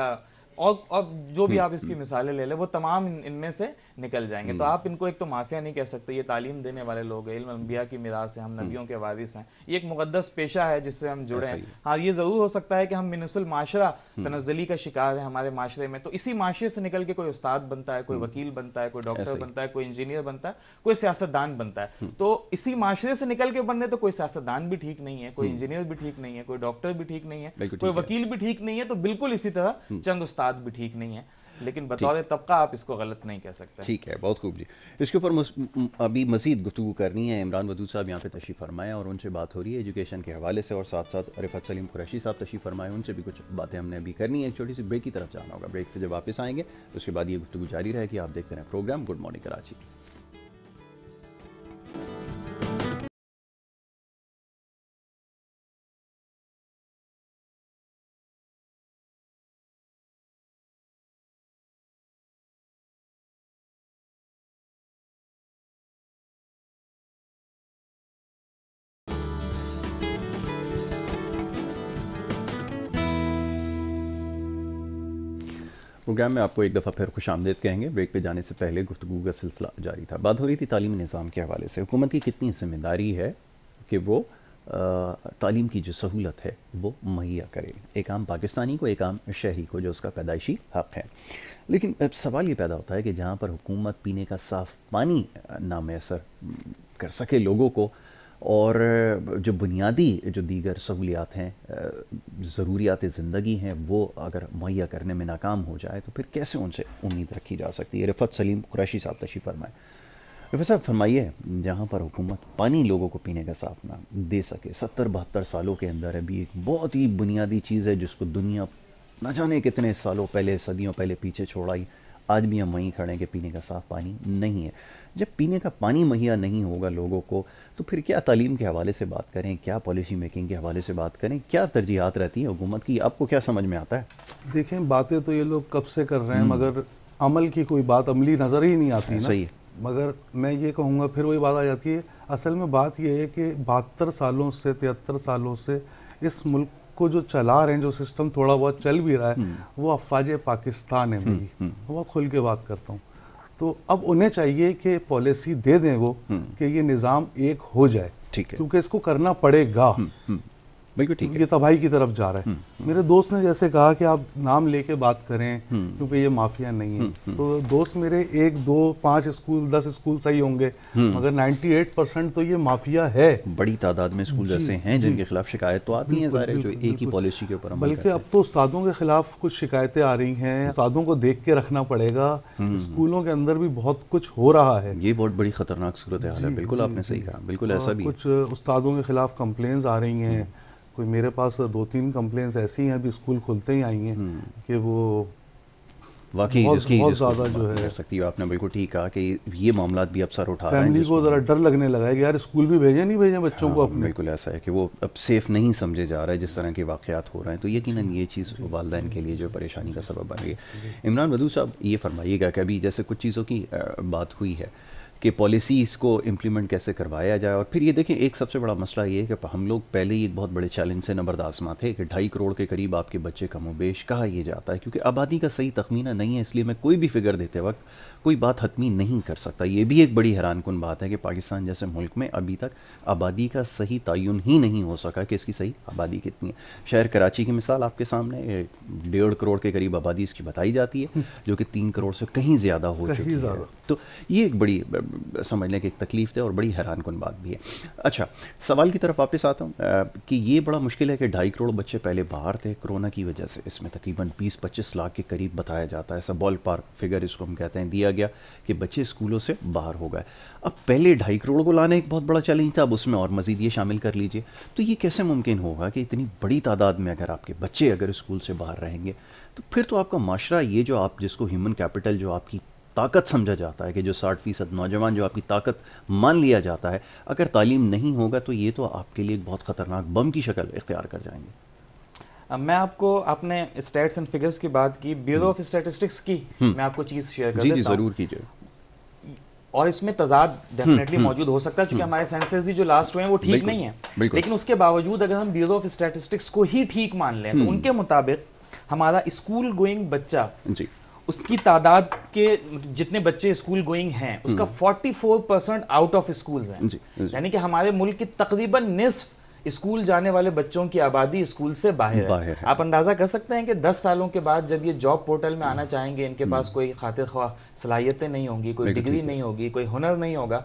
और और जो भी हम्म, आप इसकी हम्म। मिसालें ले लें वो तमाम इनमें से निकल जाएंगे तो हम्म। आप इनको एक तो माफिया नहीं कह सकते ये तालीम देने वाले लोग हैं इल्मिया की मिराज है हम नबियों के वारिस हैं ये एक मुकदस पेशा है जिससे हम जुड़े हैं हाँ ये ज़रूर हो सकता है कि हम मिनसल माशरा तनजली का शिकार है हमारे माशरे में तो इसी माशरे से निकल के कोई उस्ताद बनता है कोई वकील बनता है कोई डॉक्टर बनता है कोई इंजीनियर बनता है कोई सियासतदान बनता है तो इसी माशरे से निकल के बनने तो कोई सियासतदान भी ठीक नहीं है कोई इंजीनियर भी ठीक नहीं है कोई डॉक्टर भी ठीक नहीं है कोई वकील भी ठीक नहीं है तो बिल्कुल इसी तरह चंद उस्ताद साथ भी ठीक नहीं है लेकिन बतौर तबका आप इसको गलत नहीं कह सकते ठीक है बहुत खूब जी इसके ऊपर अभी मजीद गुफ्तु करनी है इमरान वदूद साहब यहाँ पे तशीफ फरमाए और उनसे बात हो रही है एजुकेशन के हवाले से और साथ साथ रिफत सलीम कुरैशी साहब तशीफ फरमाए उनसे भी कुछ बातें हमने अभी करनी है एक छोटी सी ब्रेक की तरफ जाना होगा ब्रेक से जब वापस आएंगे उसके बाद ये गुफ्तु जारी रहेगी आप देखते रहें program good morning Karachi program में आपको एक दफ़ा फिर खुश आमदेद कहेंगे ब्रेक पे जाने से पहले गुफ्तु का सिलसिला जारी था बात हो रही थी तालीमी निज़ाम के हवाले से हुकूमत की कितनी जिम्मेदारी है कि वो तालीम की जो सहूलत है वो मुहैया करे एक आम पाकिस्तानी को एक आम शहरी को जो उसका पैदाइशी हक है लेकिन अब सवाल ये पैदा होता है कि जहाँ पर हुकूमत पीने का साफ़ पानी मैसर कर सके लोगों को और जो बुनियादी जो दीगर सहूलियात हैं ज़रूरियात ज़िंदगी हैं वो अगर मुहैया करने में नाकाम हो जाए तो फिर कैसे उनसे उम्मीद रखी जा सकती है रिफत सलीम कुरैशी साहब तशी फरमाए रिफत साहब फरमाइए जहाँ पर हुकूमत पानी लोगों को पीने का साफ ना दे सके सत्तर बहत्तर सालों के अंदर अभी एक बहुत ही बुनियादी चीज़ है जिसको दुनिया ना जाने कितने सालों पहले सदियों पहले पीछे छोड़ आई आज भी हम वहीं खड़े हैं कि पीने का साफ पानी नहीं है जब पीने का पानी मुहैया नहीं होगा लोगों को तो फिर क्या तालीम के हवाले से बात करें क्या पॉलिसी मेकिंग के हवाले से बात करें क्या तरजीहत रहती हैं हुकूमत की आपको क्या समझ में आता है देखें बातें तो ये लोग कब से कर रहे हैं हम्म। मगर अमल की कोई बात अमली नज़र ही नहीं आती सही है मगर मैं ये कहूँगा फिर वही बात आ जाती है असल में बात यह है कि बहत्तर सालों से तिहत्तर सालों से इस मुल्क को जो चला रहे हैं जो सिस्टम थोड़ा बहुत चल भी रहा है हम्म। वो अफवाज पाकिस्तान है मेरी हम्म, वह खुल के बात करता हूँ तो अब उन्हें चाहिए कि पॉलिसी दे दें वो हम्म। कि ये निज़ाम एक हो जाए ठीक है क्योंकि इसको करना पड़ेगा हम्म, हम्म। बिल्कुल ठीक ये तबाही की तरफ जा रहा है हम्म, हम्म। मेरे दोस्त ने जैसे कहा कि आप नाम लेके बात करें हम्म। क्योंकि ये माफिया नहीं है तो दोस्त मेरे एक दो पांच स्कूल दस स्कूल सही होंगे मगर 98 परसेंट तो ये माफिया है बड़ी तादाद में स्कूल ऐसे हैं जिनके खिलाफ शिकायत तो आती है जो एक ही पॉलिसी के ऊपर बल्कि अब तो उस्तादों के खिलाफ कुछ शिकायतें आ रही है उस्तादों को देख के रखना पड़ेगा स्कूलों के अंदर भी बहुत कुछ हो रहा है ये बहुत बड़ी खतरनाक सूरत हाल है बिल्कुल आपने सही कहा बिल्कुल ऐसा भी कुछ उस्तादों के खिलाफ कंप्लेन आ रही है कोई मेरे पास दो तीन कंप्लेंट्स ऐसी हैं अभी स्कूल खुलते ही आई हैं हम्म। कि वो वाकई जिसकी बहुत ज़्यादा जो है सकती है आपने बिल्कुल ठीक कहा कि ये मामला भी अब सर उठा फैमिली को ज़रा डर लगने लगा है कि यार स्कूल भी भेजें नहीं भेजें बच्चों हाँ, को अपने बिल्कुल ऐसा है कि वो अब सेफ़ नहीं समझे जा रहा है जिस तरह के वाक़ात हो रहे हैं तो यकीन ये चीज़ वालदे के लिए जो परेशानी का सबब बन गई इमरान वदू साहब ये फरमाइएगा कि अभी जैसे कुछ चीज़ों की बात हुई है कि पॉलिसीज़ को इम्प्लीमेंट कैसे करवाया जाए और फिर ये देखें एक सबसे बड़ा मसला ये है कि हम लोग पहले ही एक बहुत बड़े चैलेंज से नबरदासमा थे कि ढाई करोड़ के करीब आपके बच्चे कमोबेश कहा यह जाता है क्योंकि आबादी का सही तखमीना नहीं है इसलिए मैं कोई भी फिगर देते वक्त कोई बात हतमी नहीं कर सकता ये भी एक बड़ी हैरान कन बात है कि पाकिस्तान जैसे मुल्क में अभी तक आबादी का सही तयन ही नहीं हो सका कि इसकी सही आबादी कितनी है शहर कराची की मिसाल आपके सामने डेढ़ करोड़ के करीब आबादी इसकी बताई जाती है जो कि तीन करोड़ से कहीं ज़्यादा हो चुकी है तो ये एक बड़ी समझने कि एक तकलीफ है और बड़ी हैरान कन बात भी है अच्छा सवाल की तरफ वापस आता हूँ कि ये बड़ा मुश्किल है कि ढाई करोड़ बच्चे पहले बाहर थे कोरोना की वजह से इसमें तकरीबन बीस पच्चीस लाख के करीब बताया जाता है ऐसा बॉल पार्क फिगर इसको हम कहते हैं दिया गया कि बच्चे स्कूलों से बाहर हो गए अब पहले ढाई करोड़ को लाना एक बहुत बड़ा चैलेंज था अब उसमें और मज़ीद ये शामिल कर लीजिए तो ये कैसे मुमकिन होगा कि इतनी बड़ी तादाद में अगर आपके बच्चे अगर स्कूल से बाहर रहेंगे तो फिर तो आपका माशरा ये जो आप जिसको ह्यूमन कैपिटल जो आपकी ताकत समझा जाता है कि जो साठ फ़ीसद नौजवान जो आपकी ताकत मान लिया जाता है अगर तालीम नहीं होगा तो ये तो आपके लिए एक बहुत ख़तरनाक बम की शक्ल इख्तियार कर जाएंगे मैं आपको आपने स्टेट्स एंड फिगर्स की बात की ब्यूरो ऑफ स्टेटिस्टिक्स की हम्म। मैं आपको चीज़ शेयर कर जी, देता जी, जरूर कीजिए और इसमें तजाद डेफिनेटली हम्म, हम्म। मौजूद हो सकता है क्योंकि हमारे सेंसेस जो लास्ट हुए हैं वो ठीक नहीं है लेकिन उसके बावजूद अगर हम ब्यूरो ऑफ स्टेटिस्टिक्स को ही ठीक मान लें तो उनके मुताबिक हमारा स्कूल गोइंग बच्चा उसकी तादाद के जितने बच्चे स्कूल गोइंग हैं उसका 44 परसेंट आउट ऑफ स्कूल्स हैं यानी कि हमारे मुल्क की तकरीबन निसफ स्कूल जाने वाले बच्चों की आबादी स्कूल से बाहर, बाहर है।, है आप अंदाज़ा कर सकते हैं कि 10 सालों के बाद जब ये जॉब पोर्टल में आना चाहेंगे इनके हम्म। पास कोई खातिर ख्वा सलाहियतें नहीं होंगी कोई डिग्री नहीं होगी कोई हुनर नहीं होगा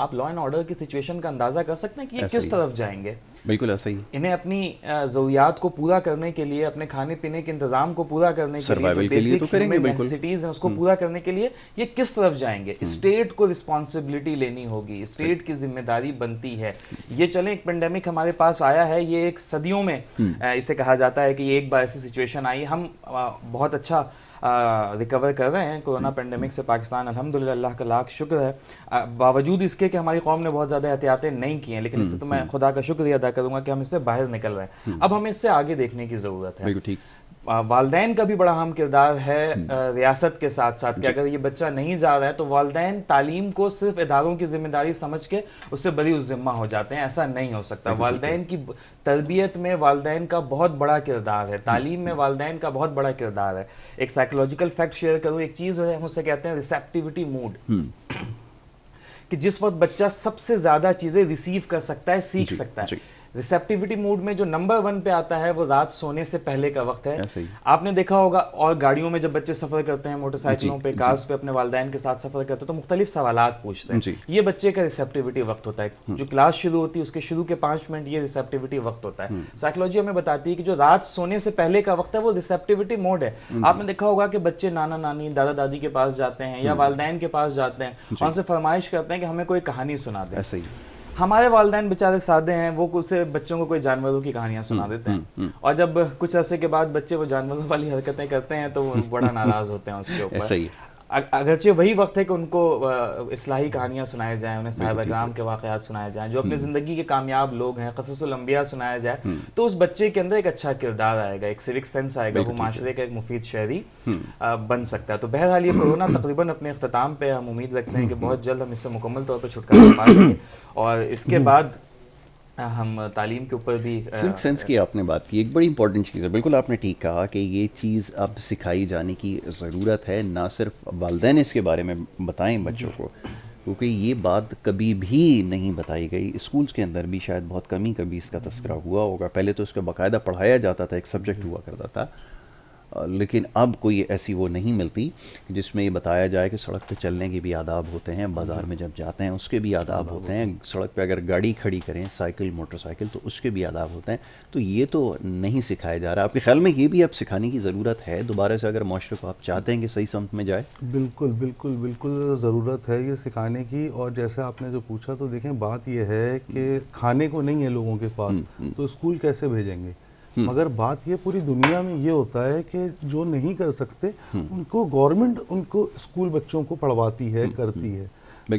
आप लॉ एंड ऑर्डर की सिचुएशन का अंदाजा कर सकते हैं कि ये किस तरफ जाएंगे बिल्कुल ऐसा ही इन्हें अपनी जरूरियात को पूरा करने के लिए अपने खाने पीने के इंतजाम को पूरा करने के लिए जो बेसिक तो नेसेसिटीज हैं उसको हम्म। पूरा करने के लिए ये किस तरफ जाएंगे स्टेट हम्म। को रिस्पॉन्सिबिलिटी लेनी होगी स्टेट की जिम्मेदारी बनती है ये चले एक पेंडेमिक हमारे पास आया है ये एक सदियों में हम्म। इसे कहा जाता है कि एक बार ऐसी सिचुएशन आई हम बहुत अच्छा रिकवर कर रहे हैं कोरोना पेंडेमिक से पाकिस्तान अलहमदिल्ला अल्लाह का लाख शुक्र है बावजूद इसके कि हमारी कौम ने बहुत ज़्यादा एहतियातें नहीं की हैं लेकिन इससे तो हम्म, मैं हम्म। खुदा का शुक्रिया अदा करूँगा कि हम इससे बाहर निकल रहे हैं हम्म। अब हमें इससे आगे देखने की ज़रूरत है वालदेन का भी बड़ा अहम किरदार है हम्म। रियासत के साथ साथ कि अगर ये बच्चा नहीं जा रहा है तो वालदेन तालीम को सिर्फ इदारों की जिम्मेदारी समझ के उससे बड़ी उस जिम्मा हो जाते हैं ऐसा नहीं हो सकता वालदेन की तरबियत में वालदेन का बहुत बड़ा किरदार है तालीम हम्म। में वालदेन का बहुत बड़ा किरदार है एक साइकोलॉजिकल फैक्ट शेयर करूँ एक चीज़ है हम उसे कहते हैं रिसेप्टिविटी हम्म। मूड कि जिस वक्त बच्चा सबसे ज़्यादा चीज़ें रिसीव कर सकता है सीख सकता है रिसेप्टिविटी मूड में जो नंबर वन पे आता है वो रात सोने से पहले का वक्त है आपने देखा होगा और गाड़ियों में जब बच्चे सफर करते हैं मोटरसाइकिलों पे कार्स पे अपने वालदेन के साथ सफर करते हैं तो मुख्तलिफ सवाल पूछते हैं ये बच्चे का रिसेप्टिविटी वक्त होता है हम्म। जो क्लास शुरू होती है उसके शुरू के पांच मिनट ये रिसेप्टिविटी वक्त होता है साइकोलॉजी हम्म। हमें बताती है कि जो रात सोने से पहले का वक्त है वो रिसेप्टिविटी मोड है हम्म। आपने देखा होगा कि बच्चे नाना नानी दादा दादी के पास जाते हैं या वालदेन के पास जाते हैं और उनसे फरमाइश करते हैं कि हमें कोई कहानी सुना दे हमारे वालदे बेचारे सादे हैं वो कुछ बच्चों को कोई जानवरों की कहानियां सुना हम्म, देते हैं हम्म, हम्म। और जब कुछ अरसे के बाद बच्चे वो जानवरों वाली हरकतें करते हैं तो वो बड़ा नाराज होते हैं उसके ऊपर अगरचे वही वक्त है कि उनको इसलाही कहानियाँ सुनाई जाएँ उन्हें साहब कराम के वाकयात सुनाए जाए जो अपनी हम्म। ज़िंदगी के कामयाब लोग हैं कससलम्बिया सुनाया जाए हम्म। तो उस बच्चे के अंदर एक अच्छा किरदार आएगा एक सिविक सेंस आएगा वो माशरे का एक मुफीद शहरी हम्म। बन सकता है तो बहरहाल ये कोरोना तकरीबन अपने अख्ताम पर हम उम्मीद रखते हैं कि बहुत जल्द हम इससे मुकम्मल तौर पर छुटकारा पाएंगे और इसके बाद हम तालीम के ऊपर भी सिल्क सेंस की आपने बात की एक बड़ी इंपॉर्टेंट चीज़ है बिल्कुल आपने ठीक कहा कि ये चीज़ अब सिखाई जाने की ज़रूरत है ना सिर्फ वालदेन इसके बारे में बताएं बच्चों को क्योंकि ये बात कभी भी नहीं बताई गई स्कूल्स के अंदर भी शायद बहुत कम ही कभी इसका तस्करा हुआ होगा पहले तो इसका बाकायदा पढ़ाया जाता था एक सब्जेक्ट हुआ करता था लेकिन अब कोई ऐसी वो नहीं मिलती जिसमें ये बताया जाए कि सड़क पे चलने के भी आदाब होते हैं बाज़ार में जब जाते हैं उसके भी आदाब होते हैं सड़क पे अगर गाड़ी खड़ी करें साइकिल मोटरसाइकिल तो उसके भी आदाब होते हैं तो ये तो नहीं सिखाया जा रहा आपके ख्याल में ये भी अब सिखाने की ज़रूरत है दोबारा से अगर माशरे को आप चाहते हैं कि सही समत में जाए बिल्कुल बिल्कुल बिल्कुल ज़रूरत है ये सिखाने की और जैसे आपने जो पूछा तो देखें बात यह है कि हम्म। खाने को नहीं है लोगों के पास हम्म, हम्म। तो स्कूल कैसे भेजेंगे हम्म। मगर बात ये पूरी दुनिया में ये होता है कि जो नहीं कर सकते हम्म। उनको गवर्नमेंट उनको स्कूल बच्चों को पढ़वाती है हम्म। करती है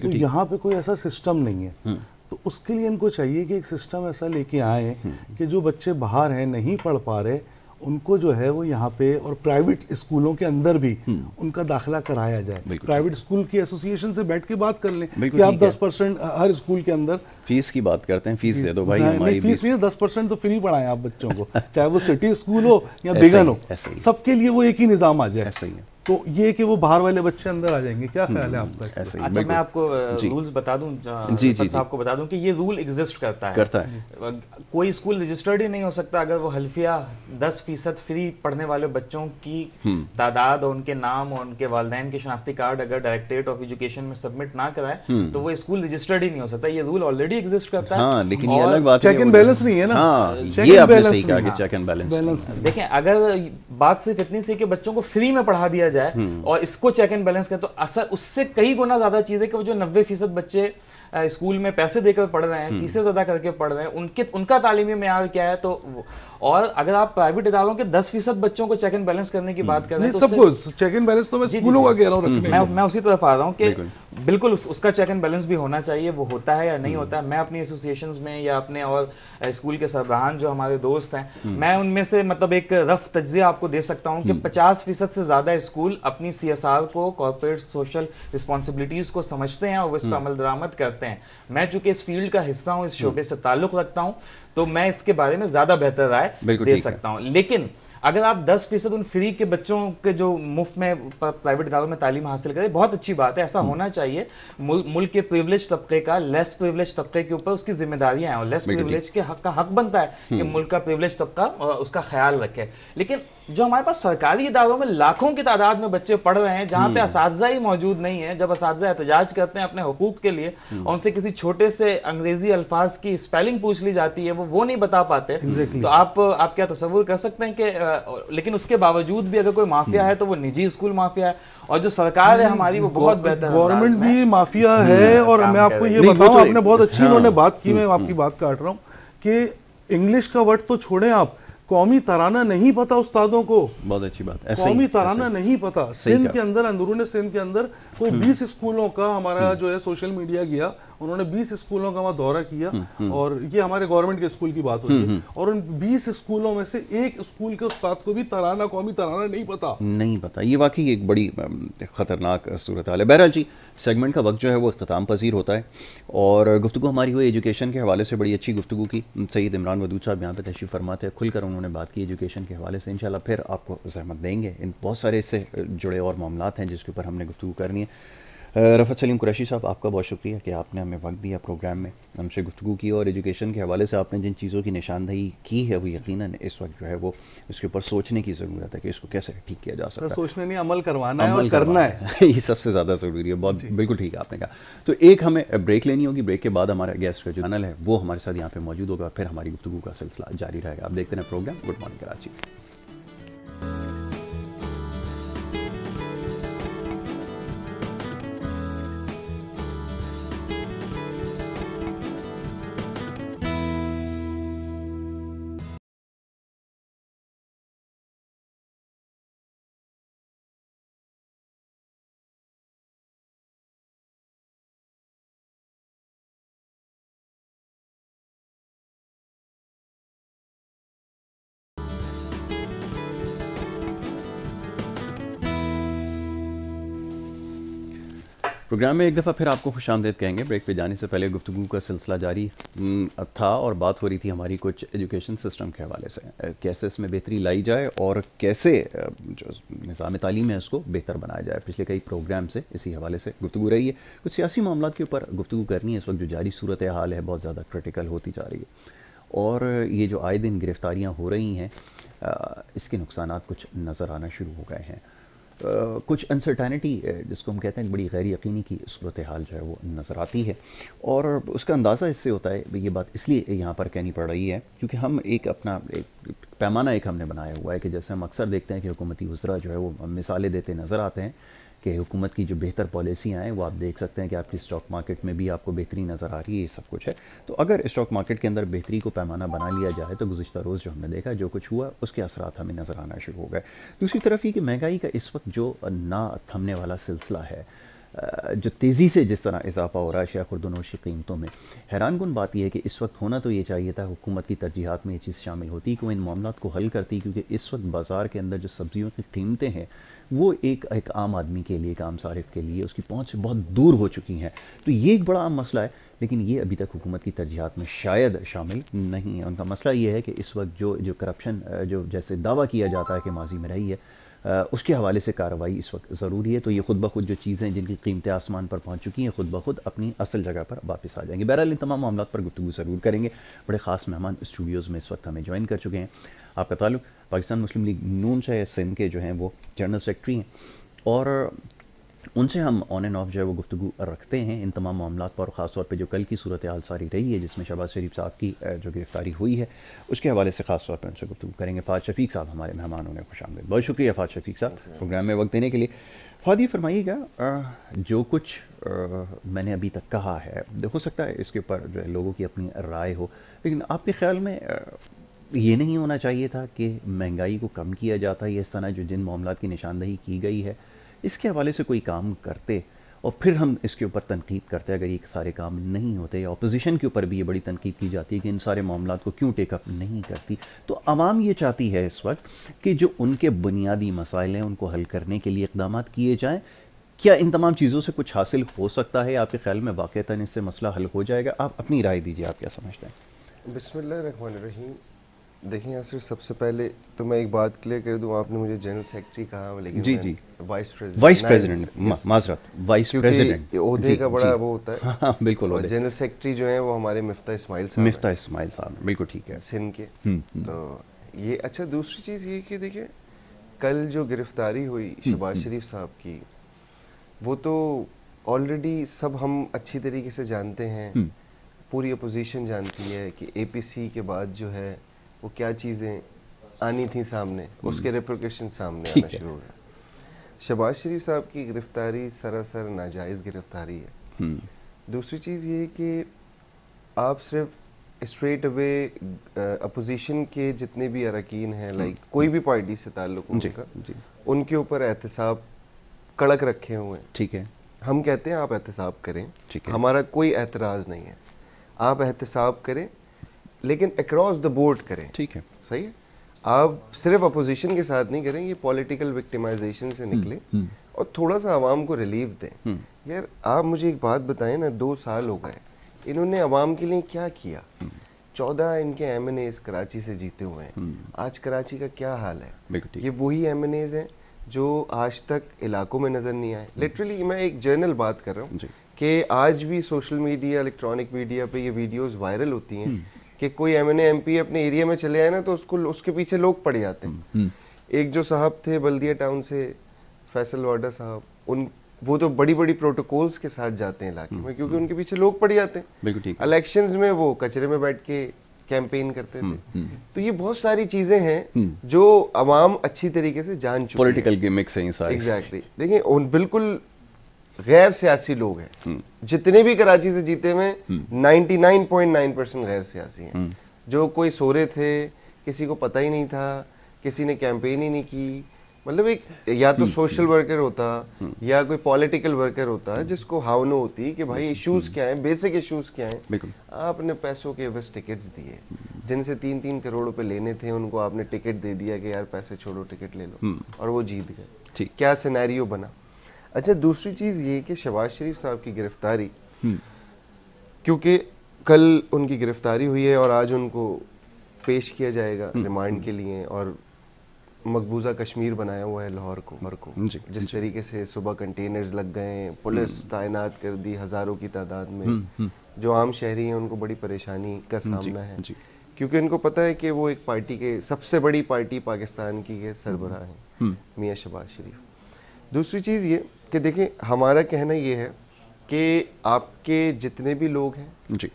तो यहाँ पे कोई ऐसा सिस्टम नहीं है तो उसके लिए इनको चाहिए कि एक सिस्टम ऐसा लेके आए कि जो बच्चे बाहर हैं नहीं पढ़ पा रहे उनको जो है वो यहाँ पे और प्राइवेट स्कूलों के अंदर भी हम्म। उनका दाखिला कराया जाए प्राइवेट स्कूल की एसोसिएशन से बैठ के बात कर लें कि आप दस परसेंट हर स्कूल के अंदर फीस की बात करते हैं फीस दे दो भाई हमारी फीस नहीं दस परसेंट तो फ्री पढ़ाएं आप बच्चों को चाहे वो सिटी स्कूल हो या बिगन हो सबके लिए वो एक ही निज़ाम आ जाए ऐसा ही है तो ये कि वो बाहर वाले बच्चे अंदर आ जाएंगे क्या हम्म, ख्याल है आपका अच्छा मैं आपको रूल्स बता दूं जी जी आपको बता दूं कि ये रूल एग्जिस्ट करता है करता है कोई स्कूल रजिस्टर्ड ही नहीं हो सकता अगर वो हल्फिया दस फीसद फ्री पढ़ने वाले बच्चों की हम्म। तादाद और उनके नाम और उनके वालदेन के शनाख्ती कार्ड अगर डायरेक्टरेट ऑफ एजुकेशन में सबमिट ना कराए हम्म। तो वो स्कूल रजिस्टर्ड ही नहीं हो सकता ये रूल ऑलरेडी एग्जिस्ट करता है हाँ, लेकिन ये अलग बात चेक एंड बैलेंस नहीं है ना हाँ, ये आपने सही कहा कि चेक एंड बैलेंस देखें अगर बात सिर्फ इतनी सी कि बच्चों को फ्री में पढ़ा दिया जाए हम्म। और इसको चेक एंड बैलेंस करें तो असर उससे कई गुना ज्यादा चीज है कि वो जो नब्बे फीसद बच्चे स्कूल में पैसे देकर पढ़ रहे हैं हम्म। फीसें ज्यादा करके पढ़ रहे हैं उनके उनका तालीमी मैार क्या है तो और अगर आप प्राइवेट इधारों के दस फीसद बच्चों को चेक एंड बैलेंस करने की हम्म। बात कर रहे हैं तो चेक एंड बैलेंस तो मैं स्कूलों का कह रहा हूँ मैं उसी तरफ आ रहा हूँ कि बिल्कुल उस, उसका चेक एंड बैलेंस भी होना चाहिए वो होता है या नहीं होता है मैं अपनी एसोसिएशन में या अपने और स्कूल के सरबराहान जो हमारे दोस्त हैं हम्म। मैं उनमें से मतलब एक रफ तजिया आपको दे सकता हूँ कि हम्म। पचास फीसद से ज़्यादा स्कूल अपनी सी एस आर को कॉरपोरेट सोशल रिस्पॉन्सिबिलिटीज़ को समझते हैं और वो इस पर हम्म। अमल दरामद करते हैं मैं चूंकि इस फील्ड का हिस्सा हूँ इस शोबे से ताल्लुक़ रखता हूँ तो मैं इसके बारे में ज़्यादा बेहतर राय दे सकता हूँ लेकिन अगर आप दस फीसद उन फ्री के बच्चों के जो मुफ्त में प्राइवेट इदारों में तालीम हासिल करें बहुत अच्छी बात है ऐसा हम्म। होना चाहिए मुल, मुल्क के प्रिवलेज तबके का लेस प्रिवलेज तबके के ऊपर उसकी जिम्मेदारियां हैं और लेस प्रिवलेज के हक का हक बनता है कि हम्म। मुल्क का प्रिवलेज तबका उसका ख्याल रखे लेकिन जो हमारे पास सरकारी इदारों में लाखों की तादाद में बच्चे पढ़ रहे हैं जहाँ पे इस हम्म। ही मौजूद नहीं है जब इस एहतजाज करते हैं अपने हकूक के लिए हम्म। और उनसे किसी छोटे से अंग्रेजी अल्फाज की स्पेलिंग पूछ ली जाती है वो वो नहीं बता पाते तो आप आप क्या तस्वुर कर सकते हैं कि लेकिन उसके बावजूद भी अगर कोई माफिया हम्म। है तो वो निजी स्कूल माफिया है और जो सरकार है हमारी वो बहुत बेहतर गवर्नमेंट भी माफिया है और मैं आपको ये बताऊँ तो- आपने बहुत अच्छी उन्होंने हाँ। बात की मैं आपकी बात काट रहा हूँ कि इंग्लिश का वर्ड तो छोड़े आप कौमी तराना नहीं पता उस्तादों को बहुत अच्छी बात ऐसे कौमी तराना नहीं पता सिंध के अंदर अंदरून सिंध के अंदर कोई हम्म। बीस स्कूलों का हमारा जो है सोशल मीडिया गया उन्होंने 20 स्कूलों का वहाँ दौरा किया हम्म, हम्म। और ये हमारे गवर्नमेंट के स्कूल की बात रही है हम्म, और उन 20 स्कूलों में से एक स्कूल के उस्ताद को भी तराना कौमी तराना नहीं पता नहीं पता ये वाकई एक बड़ी ख़तरनाक सूरत हाल है बहरहाल जी सेगमेंट का वक्त जो है वो अख्ताम पजीर होता है और गुफ्तु हमारी हुई एजुकेशन के हवाले से बड़ी अच्छी गुफ्तु की सईद इमरान वदूद साहब यहाँ पर तशीफ फरमाते हैं खुलकर उन्होंने बात की एजुकेशन के हवाले से इन फिर आपको जहमत देंगे इन बहुत सारे इससे जुड़े और मामला हैं जिसके ऊपर हमने गुफ्तु करनी है रफत सलीम कुरैशी साहब आपका बहुत शुक्रिया कि आपने हमें वक्त दिया प्रोग्राम में हमसे गुफ्तु की और एजुकेशन के हवाले से आपने जिन चीज़ों की निशानदही की है वो यकीन इस वक्त जो है वो इसके ऊपर सोचने की ज़रूरत है कि इसको कैसे ठीक किया जा सकता है सोचने नहीं अमल करवाना अमल है और करना है ये सबसे ज़्यादा ज़रूरी है बहुत बिल्कुल ठीक है आपने कहा तो एक हमें ब्रेक लेनी होगी ब्रेक के बाद हमारा गेस्ट का जो चैनल है वो हमारे साथ यहाँ पर मौजूद होगा फिर हमारी गुफ्तु का सिलसिला जारी रहेगा आप देखते हैं program good morning Karachi program में एक दफ़ा फिर आपको खुश आमदेद कहेंगे ब्रेक पे जाने से पहले गुफ्तु का सिलसिला जारी था और बात हो रही थी हमारी कुछ एजुकेशन सिस्टम के हवाले से कैसे इसमें बेहतरी लाई जाए और कैसे जो निज़ाम तालीम है उसको बेहतर बनाया जाए पिछले कई प्रोग्राम से इसी हवाले से गुफ्तु रही है कुछ सियासी मामला के ऊपर गुफ्तु करनी है इस वक्त जो जारी सूरत हाल है बहुत ज़्यादा क्रिटिकल होती जा रही है और ये जो आए दिन गिरफ़्तारियाँ हो रही हैं इसके नुकसान कुछ नज़र आना शुरू हो गए हैं कुछ अनसर्टेनिटी जिसको हम कहते हैं बड़ी गैर यकीनी की सूरत हाल जो है वो नज़र आती है और उसका अंदाज़ा इससे होता है ये बात इसलिए यहाँ पर कहनी पड़ रही है क्योंकि हम एक अपना एक पैमाना एक हमने बनाया हुआ है कि जैसे हम अक्सर देखते हैं कि हुकूमती उसरा जो है वो मिसालें देते नज़र आते हैं कि हुकूमत की जो बेहतर पॉलिसियाँ हैं वो आप देख सकते हैं कि आपकी स्टॉक मार्केट में भी आपको बेहतरी नज़र आ रही है ये सब कुछ है तो अगर स्टॉक मार्केट के अंदर बेहतरी को पैमाना बना लिया जाए तो गुजशत रोज़ जो हमने देखा जो कुछ हुआ उसके असरा हमें नज़र आना शुरू हो गए दूसरी तरफ ये कि महंगाई का इस वक्त जो ना थमने वाला सिलसिला है जो तेज़ी से जिस तरह इजाफा हो रहा है शेयर खुरदनोशी कीमतों में हैरान कन बात यह है कि इस वक्त होना तो ये चाहिए था हुकूमत की तरजीहत में ये चीज़ शामिल होती कि वो इन मामला को हल करती क्योंकि इस वक्त बाज़ार के अंदर जो सब्ज़ियों की कीमतें हैं वो एक एक आम आदमी के लिए एक आम सारिफ के लिए उसकी पहुँच से बहुत दूर हो चुकी हैं तो ये एक बड़ा आम मसला है लेकिन ये अभी तक हुकूमत की तरजीहत में शायद शामिल नहीं है उनका मसला ये है कि इस वक्त जो जो करप्शन जो जैसे दावा किया जाता है कि माजी में रही है उसके हवाले से कार्रवाई इस वक्त ज़रूरी है तो ये खुद ब खुद जो चीज़ें जिनकी कीमतें आसमान पर पहुँच चुकी हैं खुद ब खुद अपनी असल जगह पर वापस आ जाएंगे बहरहाल इन तमाम मामला पर गुफ्तु ज़रूर करेंगे बड़े खास मेहमान स्टूडियोज़ में इस वक्त हमें ज्वाइन कर चुके हैं आपका ताल्लुक पाकिस्तान मुस्लिम लीग नून शाह सिंध के जो हैं वो जनरल सेक्रेटरी हैं और उनसे हम ऑन एंड ऑफ जो है वो गुफ्तु रखते हैं इन तमाम मामला पर ख़ासतौर पर जो कल की सूरत हाल सारी रही है जिसमें शहबाज शरीफ साहब की जो गिरफ्तारी हुई है उसके हवाले से खासतौर पर उनसे गुफ्तु करेंगे फाज शफीक साहब हमारे मेहमान उन्हें खुश आमदे बहुत शुक्रिया फाज शफीक साहब प्रोग्राम में वक्त देने के लिए फाद ये फरमाइएगा जो कुछ मैंने अभी तक कहा है हो सकता है इसके ऊपर जो है लोगों की अपनी राय हो लेकिन आपके ख्याल में ये नहीं होना चाहिए था कि महंगाई को कम किया जाता है इस तरह जो जिन मामला की निशानदेही की गई है इसके हवाले से कोई काम करते और फिर हम इसके ऊपर तनकीद करते अगर ये सारे काम नहीं होते अपोजिशन के ऊपर भी ये बड़ी तनकीद की जाती है कि इन सारे मामला को क्यों टेकअप नहीं करती तो आवाम ये चाहती है इस वक्त कि जो उनके बुनियादी मसाइल हैं उनको हल करने के लिए इकदाम किए जाएँ क्या इन तमाम चीज़ों से कुछ हासिल हो सकता है आपके ख्याल में वाक़ता इससे मसला हल हो जाएगा आप अपनी राय दीजिए आप क्या समझते हैं बिसमीम देखिए सर सबसे पहले तो मैं एक बात क्लियर कर दूं आपने मुझे जनरल सेक्रेटरी कहा लेकिन जी जी वाइस प्रेसिडेंट वाइस प्रेसिडेंट माजरत वाइस प्रेसिडेंट ओहदे का बड़ा वो होता है हां हाँ, बिल्कुल और जनरल सेक्रेटरी जो है वो हमारे मिफ्ता इस्माइल साहब मिफ्ता इस्माइल साहब बिल्कुल ठीक है सिंध के हम्म, हम्म। तो ये अच्छा दूसरी चीज़ ये कि देखिए कल जो गिरफ्तारी हुई हम्म, शहबाज शरीफ साहब की वो तो ऑलरेडी सब हम अच्छी तरीके से जानते हैं पूरी अपोजिशन जानती है कि एपीसी के बाद जो है वो क्या चीज़ें आनी थी सामने हम्म। उसके रिप्रोकेशन सामने आना शुरू हो शबाज शरीफ साहब की गिरफ्तारी सरासर नाजायज़ गिरफ्तारी है हम्म। दूसरी चीज़ ये कि आप सिर्फ स्ट्रेट अवे अपोजिशन के जितने भी अरकान हैं लाइक हम्म। कोई भी पार्टी से ताल्लुक उनका उनके ऊपर एहतसाब कड़क रखे हुए हैं ठीक है हम कहते हैं आप एहतसाब करें ठीक है हमारा कोई एतराज़ नहीं है आप एहतसाब करें लेकिन अक्रॉस द बोर्ड करें ठीक है सही है आप सिर्फ अपोजिशन के साथ नहीं करें ये पॉलिटिकल विक्टिमाइजेशन से हम्म, निकले हम्म। और थोड़ा सा आवाम को रिलीफ दें हम्म। यार आप मुझे एक बात बताएं ना दो साल हो गए इन्होंने आवाम के लिए क्या किया चौदह इनके एम एन एज कराची से जीते हुए हैं आज कराची का क्या हाल है ये वही एम एन एज है जो आज तक इलाकों में नज़र नहीं आए लिटरली मैं एक जर्नल बात कर रहा हूँ कि आज भी सोशल मीडिया इलेक्ट्रॉनिक मीडिया पे ये वीडियोस वायरल होती हैं कि कोई एम एन एमपी अपने एरिया में चले आए ना तो उसको उसके पीछे लोग पड़ जाते हैं हम्म। एक जो साहब थे बल्दिया टाउन से फैसल वाडा साहब उन वो तो बड़ी बड़ी प्रोटोकॉल्स के साथ जाते हैं इलाके में हम्म। क्योंकि उनके पीछे लोग पड़ जाते हैं बिल्कुल ठीक इलेक्शंस में वो कचरे में बैठ के कैंपेन करते थे हम्म, तो ये बहुत सारी चीजें हैं जो आवाम अच्छी तरीके से जान चुकी पॉलिटिकल गिमिक्स हैं सारे एग्जैक्टली देखिए बिल्कुल गैर सियासी लोग हैं हम्म। जितने भी कराची से जीते हुए नाइन पॉइंट नाइन परसेंट गैर सियासी हैं हम्म। जो कोई सोरे थे किसी को पता ही नहीं था किसी ने कैंपेन ही नहीं की मतलब एक या तो सोशल हम्म। वर्कर होता या कोई पॉलिटिकल वर्कर होता जिसको हावनो होती कि भाई इश्यूज क्या हैं बेसिक इश्यूज क्या हैं आपने पैसों के बस टिकट्स दिए जिनसे तीन तीन करोड़ रुपए लेने थे उनको आपने टिकट दे दिया कि यार पैसे छोड़ो टिकट ले लो और वो जीत गए क्या सिनेरियो बना अच्छा दूसरी चीज़ ये कि शहबाज शरीफ साहब की गिरफ्तारी हम्म। क्योंकि कल उनकी गिरफ्तारी हुई है और आज उनको पेश किया जाएगा हम्म। रिमांड के लिए और मकबूजा कश्मीर बनाया हुआ है लाहौर को मर को जिस तरीके से सुबह कंटेनर्स लग गए पुलिस हम्म। तैनात कर दी हज़ारों की तादाद में जो आम शहरी हैं उनको बड़ी परेशानी का सामना है क्योंकि उनको पता है कि वो एक पार्टी के सबसे बड़ी पार्टी पाकिस्तान की है हैं मियाँ शबाज शरीफ दूसरी चीज़ ये कि देखिए हमारा कहना ये है कि आपके जितने भी लोग हैं जी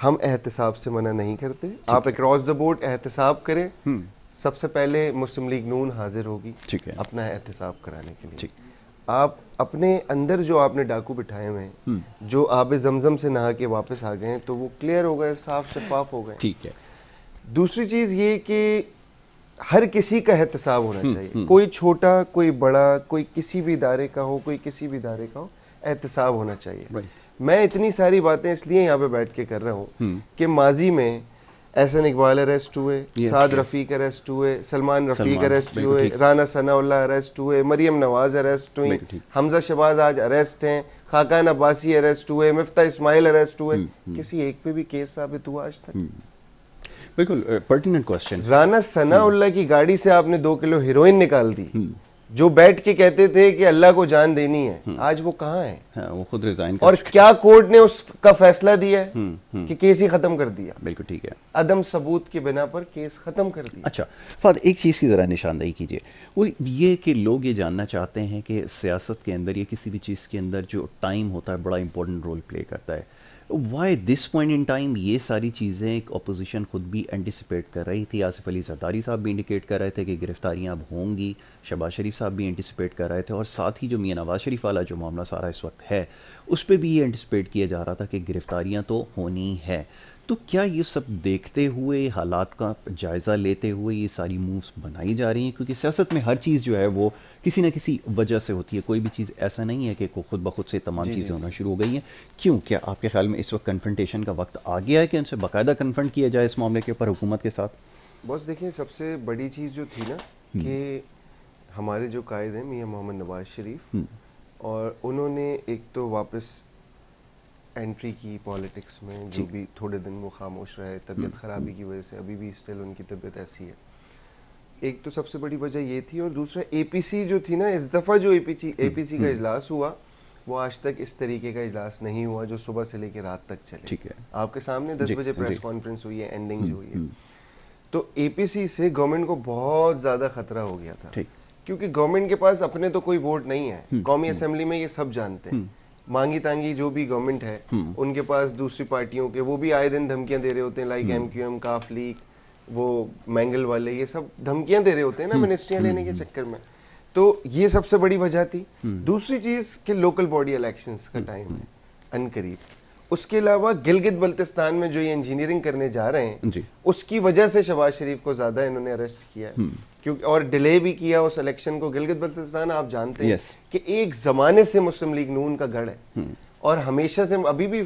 हम एहतसाब से मना नहीं करते आप अक्रॉस द बोर्ड एहतसाब करें हम्म। सबसे पहले मुस्लिम लीग नून हाजिर होगी ठीक है अपना एहतसाब कराने के लिए आप अपने अंदर जो आपने डाकू बिठाए हुए हैं हम्म। जो आप जमजम से नहा के वापस आ गए हैं तो वो क्लियर हो गए साफ शफाफ हो गए ठीक है दूसरी चीज़ ये कि हर किसी का एहतसाब होना हम्म, चाहिए हम्म। कोई छोटा कोई बड़ा कोई किसी भी इदारे का हो कोई किसी भी इदारे का हो एहतसाब होना चाहिए मैं इतनी सारी बातें इसलिए यहाँ पे बैठ के कर रहा हूँ हम्म। कि माजी में एहसन इकबाल अरेस्ट हुए साद रफ़ीक अरेस्ट हुए सलमान रफ़ीक अरेस्ट हुए राना सनाउल्ला अरेस्ट हुए मरियम नवाज अरेस्ट हुई हमजा शबाज आज अरेस्ट हैं खाकान अब्बासी अरेस्ट हुए मिफ्ता इस्माइल अरेस्ट हुए किसी एक पे भी केस साबित हुआ आज तक बिल्कुल पर्टिनेंट क्वेश्चन राना सनाउल्ला की गाड़ी से आपने दो किलो हीरोइन निकाल दी हम्म। जो बैठ के कहते थे कि अल्लाह को जान देनी है हम्म। आज वो कहाँ है हाँ, वो खुद रिजाइन और क्या कोर्ट ने उसका फैसला दिया है हम्म, कि केस ही खत्म कर दिया बिल्कुल ठीक है अदम सबूत के बिना पर केस खत्म कर दिया अच्छा फाद एक चीज़ की ज़रा निशानदेही कीजिए वो ये कि लोग ये जानना चाहते हैं कि सियासत के अंदर या किसी भी चीज़ के अंदर जो टाइम होता है बड़ा इंपॉर्टेंट रोल प्ले करता है why this point in time ये सारी चीज़ें एक अपोजिशन खुद भी एंटिसिपेट कर रही थी आसिफ अली सरदारी साहब भी इंडिकेट कर रहे थे कि गिरफ्तारियां अब होंगी शबाज शरीफ साहब भी एंटिसिपेट कर रहे थे और साथ ही जो मियाँ नवाज शरीफ वाला जो मामला सारा इस वक्त है उस पर भी ये एंटिसपेट किया जा रहा था कि गिरफ्तारियाँ तो होनी है तो क्या ये सब देखते हुए हालात का जायज़ा लेते हुए ये सारी मूव्स बनाई जा रही हैं क्योंकि सियासत में हर चीज़ जो है वो किसी ना किसी वजह से होती है कोई भी चीज़ ऐसा नहीं है कि खुद ब खुद से तमाम चीज़ें होना शुरू हो गई हैं क्यों क्या आपके ख्याल में इस वक्त कन्फ्रंटेशन का वक्त आ गया है कि उनसे बाकायदा कन्फ्रंट किया जाए इस मामले के ऊपर हुकूमत के साथ बस देखिए सबसे बड़ी चीज़ जो थी ना हम्म। कि हमारे जो कायद हैं मियाँ मोहम्मद नवाज शरीफ हम्म। और उन्होंने एक तो वापस एंट्री की पॉलिटिक्स में जो भी थोड़े दिन वो खामोश रहे तबीयत हम्म। खराबी की वजह से अभी भी स्टिल उनकी तबीयत ऐसी है एक तो सबसे बड़ी वजह ये थी और दूसरा एपीसी जो थी ना इस दफ़ा जो एपीसी एपीसी हम्म, का हम्म। इजलास हुआ वो आज तक इस तरीके का इजलास नहीं हुआ जो सुबह से लेकर रात तक चले ठीक है आपके सामने दस बजे प्रेस कॉन्फ्रेंस हुई है एंडिंग जो हुई है तो एपीसी से गवर्नमेंट को बहुत ज़्यादा खतरा हो गया था क्योंकि गवर्नमेंट के पास अपने तो कोई वोट नहीं है कौमी असम्बली में ये सब जानते हैं मांगी तांगी जो भी गवर्नमेंट है हम्म। उनके पास दूसरी पार्टियों के वो भी आए दिन धमकियां दे रहे होते हैं like M Q M Qaf League वो मैंगल वाले ये सब धमकियां दे रहे होते हैं ना मिनिस्ट्रियां हम्म। लेने के हम्म। चक्कर में तो ये सबसे बड़ी वजह थी दूसरी चीज कि लोकल बॉडी इलेक्शन का टाइम है अनकरीब उसके अलावा गिलगित बल्तिस्तान में जो ये इंजीनियरिंग करने जा रहे हैं उसकी वजह से शबाज शरीफ को ज्यादा इन्होंने अरेस्ट किया है क्योंकि और डिले भी किया उस इलेक्शन को गिलगित बल्तिस्तान आप जानते हैं yes. कि एक ज़माने से मुस्लिम लीग नून का गढ़ है हम्म। और हमेशा से अभी भी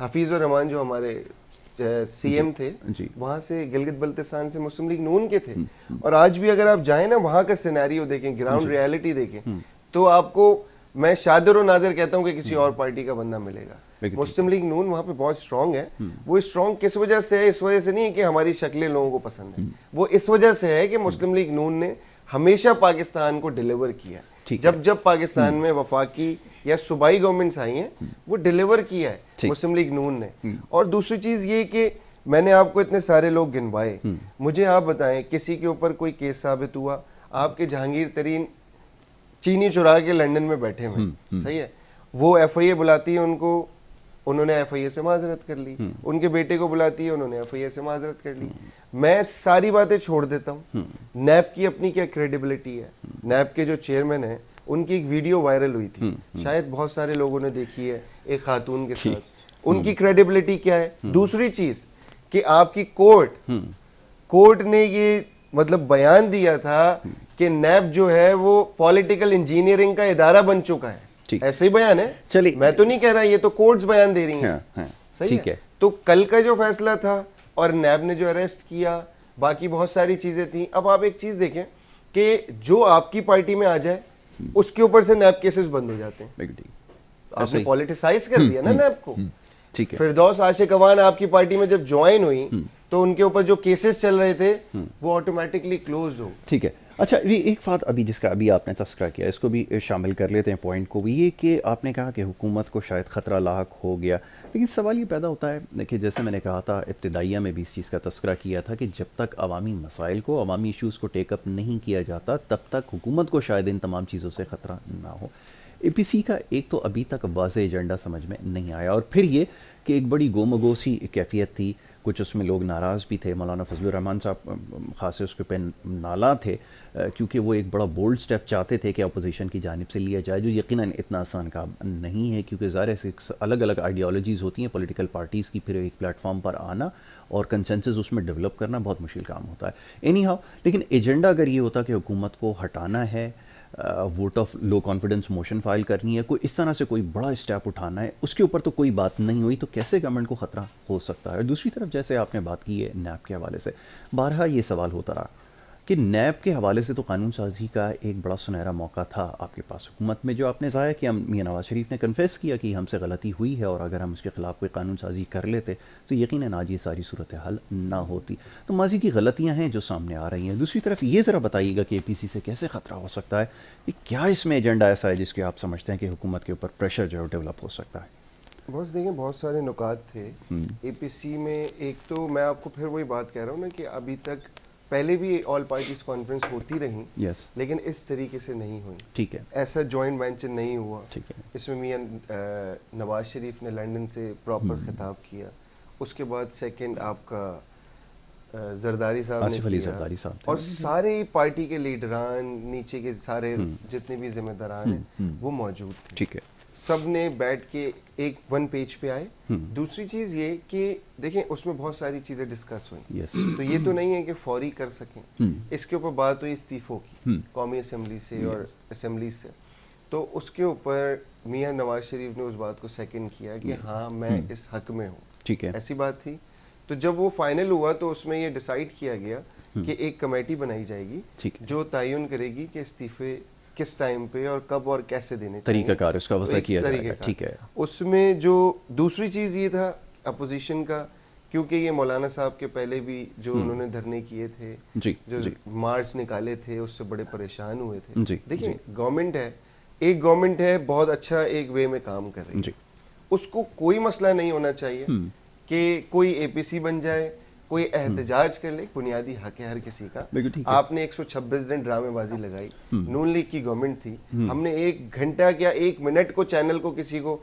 हफीज़ और रहमान जो हमारे सीएम थे वहां से गिलगित बल्तिस्तान से मुस्लिम लीग नून के थे हम्म। और आज भी अगर आप जाए ना वहाँ का सिनेरियो देखें ग्राउंड रियलिटी देखें हम्म। तो आपको मैं शादर और नादर कहता हूँ कि किसी और पार्टी का बंदा मिलेगा मुस्लिम लीग नून वहाँ पे बहुत स्ट्रांग है hmm. वो स्ट्रांग किस वजह से है इस वजह से नहीं है कि हमारी शक्लें लोगों को पसंद है hmm. वो इस वजह से है कि मुस्लिम लीग नून ने हमेशा पाकिस्तान को डिलीवर किया जब जब पाकिस्तान hmm. में वफाकी या सूबाई गवर्नमेंट्स आई हैं वो डिलीवर किया है मुस्लिम लीग नून ने और दूसरी चीज़ ये कि मैंने आपको इतने सारे लोग गिनवाए मुझे आप बताएं किसी के ऊपर कोई केस साबित हुआ आपके जहांगीर तरीन चीनी चुरा के लंदन में बैठे हुए सही है वो एफ बुलाती है उनको उन्होंने एफ आई ए से माजरत कर ली हम्म। उनके बेटे को बुलाती है उन्होंने एफ आई ए से माजरत कर ली हम्म। मैं सारी बातें छोड़ देता हूँ हम्म। नैप की अपनी क्या क्रेडिबिलिटी है नैप के जो चेयरमैन है उनकी एक वीडियो वायरल हुई थी शायद बहुत सारे लोगों ने देखी है एक खातून के साथ उनकी क्रेडिबिलिटी क्या है दूसरी चीज कि आपकी कोर्ट कोर्ट ने ये मतलब बयान दिया था कि नैब जो है वो पॉलिटिकल इंजीनियरिंग का इदारा बन चुका है ठीक ऐसे ही बयान है चलिए मैं तो नहीं कह रहा ये तो कोर्ट्स बयान दे रही हाँ, हाँ। है ठीक है तो कल का जो फैसला था और नैब ने जो अरेस्ट किया बाकी बहुत सारी चीजें थी अब आप एक चीज देखें कि जो आपकी पार्टी में आ जाए हम्म। उसके ऊपर से नैब केसेस बंद हो जाते हैं तो आपने पॉलिटिसाइज कर हम्म, दिया ना हम्म, नैब को ठीक है दोस्त आशिक अवान आपकी पार्टी में जब ज्वाइन हुई तो उनके ऊपर जो केसेस चल रहे थे वो ऑटोमेटिकली क्लोज हो ठीक है अच्छा ये एक बात अभी जिसका अभी आपने तस्करा किया इसको भी शामिल कर लेते हैं पॉइंट को भी ये कि आपने कहा कि हुकूमत को शायद ख़तरा लाक हो गया लेकिन सवाल ये पैदा होता है कि जैसे मैंने कहा था इब्तदाइया में भी इस चीज़ का तस्करा किया था कि जब तक अवामी मसाइल को अवामी इशूज़ को टेकअप नहीं किया जाता तब तक हुकूमत को शायद इन तमाम चीज़ों से ख़तरा ना हो ए का एक तो अभी तक वाज एजेंडा समझ में नहीं आया और फिर ये कि एक बड़ी गोमगोसी कैफियत थी कुछ उसमें लोग नाराज़ भी थे मौलाना फजल रहमान साहब खासे उसके पे नाला थे क्योंकि वो एक बड़ा बोल्ड स्टेप चाहते थे कि अपोजिशन की जानब से लिया जाए जो यकीन इतना आसान काम नहीं है क्योंकि ज़ाहिर से अलग अलग आइडियालॉजीज़ होती हैं पोलिटिकल पार्टीज़ की फिर एक प्लेटफॉर्म पर आना और कंसेंसस उसमें डेवलप करना बहुत मुश्किल काम होता है एनी हाउ लेकिन एजेंडा अगर ये होता कि हुकूमत को हटाना है vote of no confidence motion file करनी है कोई इस तरह से कोई बड़ा स्टेप उठाना है उसके ऊपर तो कोई बात नहीं हुई तो कैसे गवर्नमेंट को ख़तरा हो सकता है और दूसरी तरफ जैसे आपने बात की है नैप के हवाले से बारह ये सवाल होता रहा कि नैब के हवाले से तो कानून साजी का एक बड़ा सुनहरा मौका था आपके पास हुकूमत में जो आपने ज़ाया हम मियाँ नवाज शरीफ ने कन्फेस किया कि हमसे गलती हुई है और अगर हम उसके ख़िलाफ़ कोई कानून साजी कर लेते तो यकीन आज ये सारी सूरत हाल ना होती तो माजी की गलतियाँ हैं जो सामने आ रही हैं दूसरी तरफ ये ज़रा बताइएगा कि ए पी सी से कैसे ख़तरा हो सकता है कि क्या इसमें एजेंडा ऐसा है जिसके आप समझते हैं कि हुकूमत के ऊपर प्रेशर जो है डेवलप हो सकता है बस देखें बहुत सारे नुकात थे ए पी सी में एक तो मैं आपको फिर वही बात कह रहा हूँ ना कि अभी तक पहले भी ऑल पार्टीज कॉन्फ्रेंस होती रही yes. लेकिन इस तरीके से नहीं हुई ठीक है ऐसा जॉइंट वेंचर नहीं हुआ ठीक है इसमें मियाँ नवाज शरीफ ने लंदन से प्रॉपर हम्म। खिताब किया उसके बाद सेकंड आपका जरदारी साहब ने किया। जरदारी साहब और सारे पार्टी के लीडरान नीचे के सारे हम्म। जितने भी जिम्मेदार हम्म। हैं वो मौजूद ठीक है सब ने बैठ के एक वन पेज पे आए हम्म। दूसरी चीज ये कि देखें उसमें बहुत सारी चीजें डिस्कस हुई yes. तो ये तो नहीं है कि फौरी कर सकें हम्म। इसके ऊपर बात हुई इस्तीफों की हम्म। कौमी असम्बली से yes. और असम्बली से तो उसके ऊपर मियाँ नवाज शरीफ ने उस बात को सेकंड किया कि yes. हाँ मैं इस हक में हूँ ठीक है ऐसी बात थी तो जब वो फाइनल हुआ तो उसमें ये डिसाइड किया गया कि एक कमेटी बनाई जाएगी जो तयन करेगी कि इस्तीफे किस टाइम पे और कब और कैसे देने तरीका कार उसका वजह किया जाएगा ठीक है उसमें जो दूसरी चीज़ ये था अपोजिशन का क्योंकि ये मौलाना साहब के पहले भी जो हम्म। उन्होंने धरने किए थे जी, जो जी. मार्च निकाले थे उससे बड़े परेशान हुए थे देखिए गवर्नमेंट है एक गवर्नमेंट है बहुत अच्छा एक वे में काम कर रही है उसको कोई मसला नहीं होना चाहिए हम्म। कि कोई एपीसी बन जाए कोई हम्म। एहतजाज कर ले बुनियादी हक है हर किसी का आपने 126 दिन ड्रामेबाजी हम्म। लगाई नून लीग की गवर्नमेंट थी हम्म। हमने एक घंटा या एक मिनट को चैनल को किसी को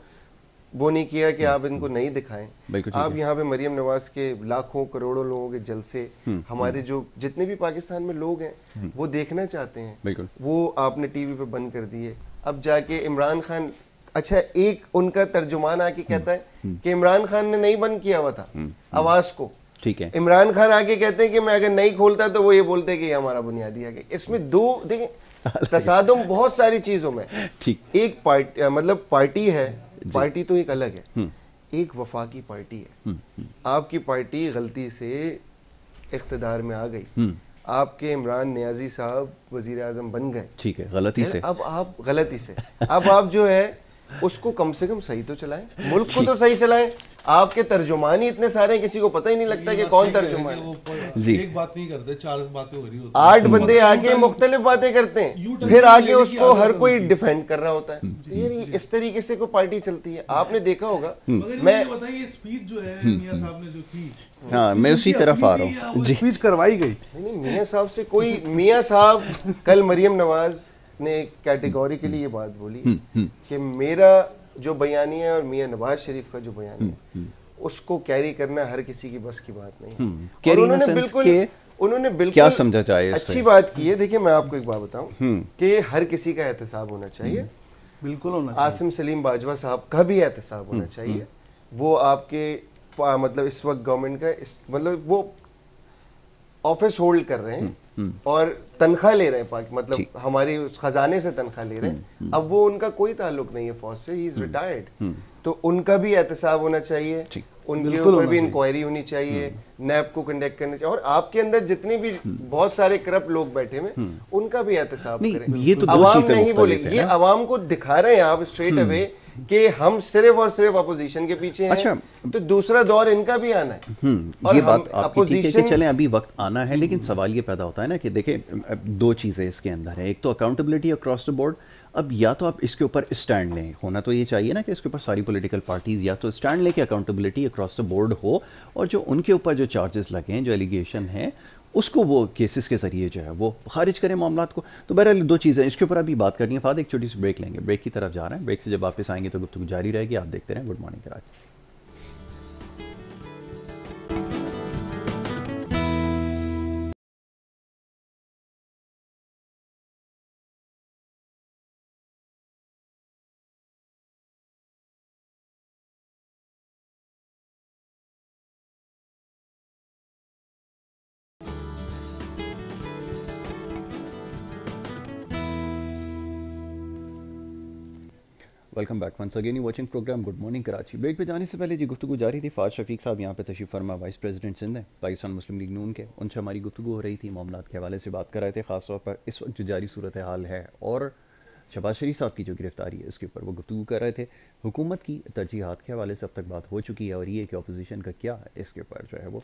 वो नहीं किया कि आप इनको नहीं दिखाएं आप यहाँ पे मरियम नवाज के लाखों करोड़ों लोगों के जलसे हमारे जो जितने भी पाकिस्तान में लोग हैं वो देखना चाहते हैं वो आपने टीवी पे बंद कर दिए अब जाके इमरान खान अच्छा एक उनका तर्जुमान आके कहता है कि इमरान खान ने नहीं बंद किया हुआ था आवाज को ठीक है इमरान खान आके कहते हैं कि मैं अगर नहीं खोलता तो वो ये बोलते हैं कि हमारा बुनियादी आगे इसमें दो देखें तसादम बहुत सारी चीजों में ठीक एक पार्टी मतलब पार्टी है पार्टी तो एक अलग है हम्म। एक वफाकी पार्टी है हम्म, हम्म। आपकी पार्टी गलती से इकतदार में आ गई आपके इमरान नियाजी साहब वजीर आजम बन गए ठीक है गलती से अब आप गलती से अब आप जो है उसको कम से कम सही तो चलाएं मुल्क को तो सही चलाएं आपके तर्जुमान ही इतने सारे हैं किसी को पता ही नहीं लगता कि कौन तर्जुमान है जी एक बात नहीं करते चार बातें हो रही होती आठ हम्म। बंदे आके मुख्तलिफ बातें करते हैं फिर आके उसको हर कोई डिफेंड कर रहा होता है हम्म। यार इस तरीके से कोई पार्टी चलती है आपने देखा होगा हम्म। मैं बताइए स्पीच जो है मियां साहब ने जो की हाँ मैं उसी तरफ आ रहा हूँ जी स्पीच करवाई गई मियाँ साहब से कोई मियाँ साहब कल मरियम नवाज ने कैटेगोरी के लिए बात बोली कि मेरा जो बयानी है और मियाँ नवाज शरीफ का जो बयान हम्म, है हम्म। उसको कैरी करना हर किसी की बस की बात नहीं है हम्म, उन्होंने बिल्कुल उन्होंने बिल्कुल क्या समझा चाहिए अच्छी बात की है देखिए मैं आपको एक बात बताऊं कि हर किसी का एहतसाब होना चाहिए बिल्कुल होना आसिम सलीम बाजवा साहब का भी एहतसाब होना चाहिए वो आपके मतलब इस वक्त गवर्नमेंट का मतलब वो ऑफिस होल्ड कर रहे हैं और तनख्वाह ले रहे हैं मतलब हमारे खजाने से तनख्वाह ले रहे हैं हम्म, हम्म। अब वो उनका कोई ताल्लुक नहीं है फौज से ही इज रिटायर्ड तो उनका भी एहतसाब होना चाहिए उनके ऊपर भी इंक्वायरी होनी चाहिए हम्म। नैब को कंडक्ट करना चाहिए और आपके अंदर जितने भी बहुत सारे करप्ट लोग बैठे हुए उनका भी एहतसाब करें ये तो आवाम नहीं बोले ये आवाम को दिखा रहे हैं आप स्ट्रेट अवे कि हम सिर्फ और सिर्फ अपोजिशन के पीछे हैं अच्छा तो दूसरा दौर इनका भी आना है हम्म, और ये बात अपोजिशन चले अभी वक्त आना है लेकिन हम्म। सवाल ये पैदा होता है ना कि देखे दो चीज़ें इसके अंदर है एक तो अकाउंटेबिलिटी अक्रॉस द बोर्ड अब या तो आप इसके ऊपर स्टैंड लें होना तो ये चाहिए ना कि इसके ऊपर सारी पॉलिटिकल पार्टीज या तो स्टैंड लें कि अकाउंटेबिलिटी अक्रॉस द बोर्ड हो और जो उनके ऊपर जो चार्जेस लगे हैं जो एलिगेशन है उसको वो केसेस के ज़रिए जो है वो खारिज करें मामला को तो बहरहाल दो चीज़ें इसके ऊपर अभी बात करनी है फाद एक छोटी सी ब्रेक लेंगे ब्रेक की तरफ जा रहे हैं ब्रेक से जब वापस आएंगे तो गुप्त जारी रहेगी आप देखते रहें good morning Karachi welcome back once again watching program good morning Karachi break पे जाने से पहले जी गुफ्तु जारी थी फाज शफीक साहब यहाँ पे तशीफ फरमा वाइस प्रेसिडेंट सिंध है पाकिस्तान मुस्लिम लीग नून के उनसे हमारी गुफ्तु हो रही थी मामला के हवाले से बात कर रहे थे खासतौर पर इस वक्त जो जारी सूरत हाल है और शबाज शरीफ साहब की जो गिरफ्तारी है इसके ऊपर वो गुफ्तु कर रहे थे हुकूमत की तरजीहत के हवाले से अब तक बात हो चुकी है और ये कि अपोजिशन का क्या है इसके ऊपर जो है वो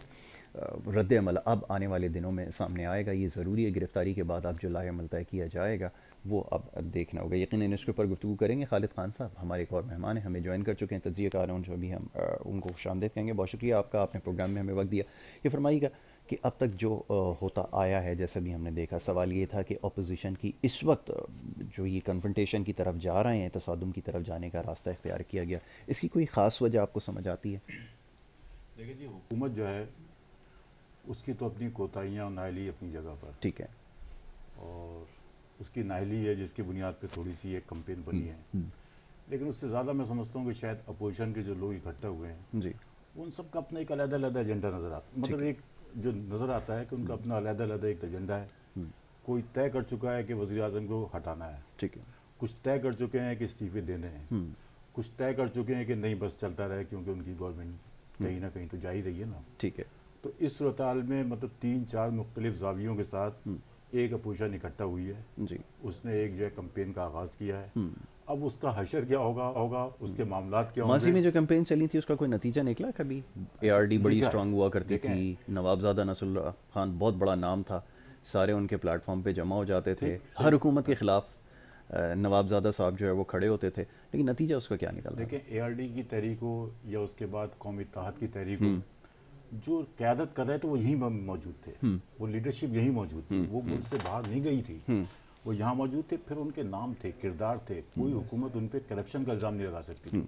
रद्द अमल अब आने वाले दिनों में सामने आएगा ये ज़रूरी है गिरफ्तारी के बाद अब जो लाए अमल तय किया जाएगा वो अब देखना होगा यकीन इसके ऊपर गुफ्तु करेंगे खालिद खान साहब हमारे एक और मेहमान हैं हमें ज्वाइन कर चुके हैं तजिए कार जो भी हम उनको खुश आमदेद कहेंगे बहुत शुक्रिया आपका आपने प्रोग्राम में हमें वक्त दिया ये फरमाइएगा कि अब तक जो होता आया है जैसे भी हमने देखा सवाल ये था कि अपोजिशन की इस वक्त जो ये कन्फ्रटेशन की तरफ जा रहे हैं तसादम की तरफ जाने का रास्ता इख्तियार किया गया इसकी कोई ख़ास वजह आपको समझ आती है देखिए जी हुकूमत जो है उसकी तो अपनी कोताहियाँ नायली अपनी जगह पर ठीक है और उसकी नाहली है जिसकी बुनियाद पर थोड़ी सी एक कंपेन बनी हम्म, है हम्म। लेकिन उससे ज़्यादा मैं समझता हूँ कि शायद अपोजिशन के जो लोग इकट्ठे हुए हैं जी उन सब का अपना एक अलग अलग एजेंडा नज़र आता मतलब एक जो नज़र आता है कि उनका हम्म। अपना अलग अलग एक एजेंडा है कोई तय कर चुका है कि वजी अजम को हटाना है ठीक है कुछ तय कर चुके हैं कि इस्तीफे देने हैं कुछ तय कर चुके हैं कि नहीं बस चलता रहे क्योंकि उनकी गवर्नमेंट कहीं ना कहीं तो जा ही रही है ना ठीक है तो इस सूरत में मतलब तीन चार मुख्तलिफ जावियों के साथ एक अपोजिशन इकट्ठा हुई है जी उसने एक जो है कंपेन का आगाज किया है हम्म। अब उसका हशर क्या होगा होगा उसके हम्म। मामला क्या माजी में जो कैंपेन चली थी उसका कोई नतीजा निकला कभी एआरडी बड़ी स्ट्रांग हुआ करती थी नवाबजादा नसल खान बहुत बड़ा नाम था सारे उनके प्लेटफॉर्म पे जमा हो जाते थे हर हुकूमत के खिलाफ नवाबजादा साहब जो है वो खड़े होते थे लेकिन नतीजा उसका क्या निकला देखिए ए की तहरीक हो या उसके बाद कौमी तहत की तहरीक हो हम्म। जो क्यादत कर रहे थे वो यहीं मौजूद थे हम्म। वो लीडरशिप यहीं मौजूद थी हम्म, वो हम्म। मुल्क से बाहर नहीं गई थी वो यहाँ मौजूद थे फिर उनके नाम थे किरदार थे कोई हुकूमत उन पर करप्शन का इल्ज़ाम नहीं लगा सकती थी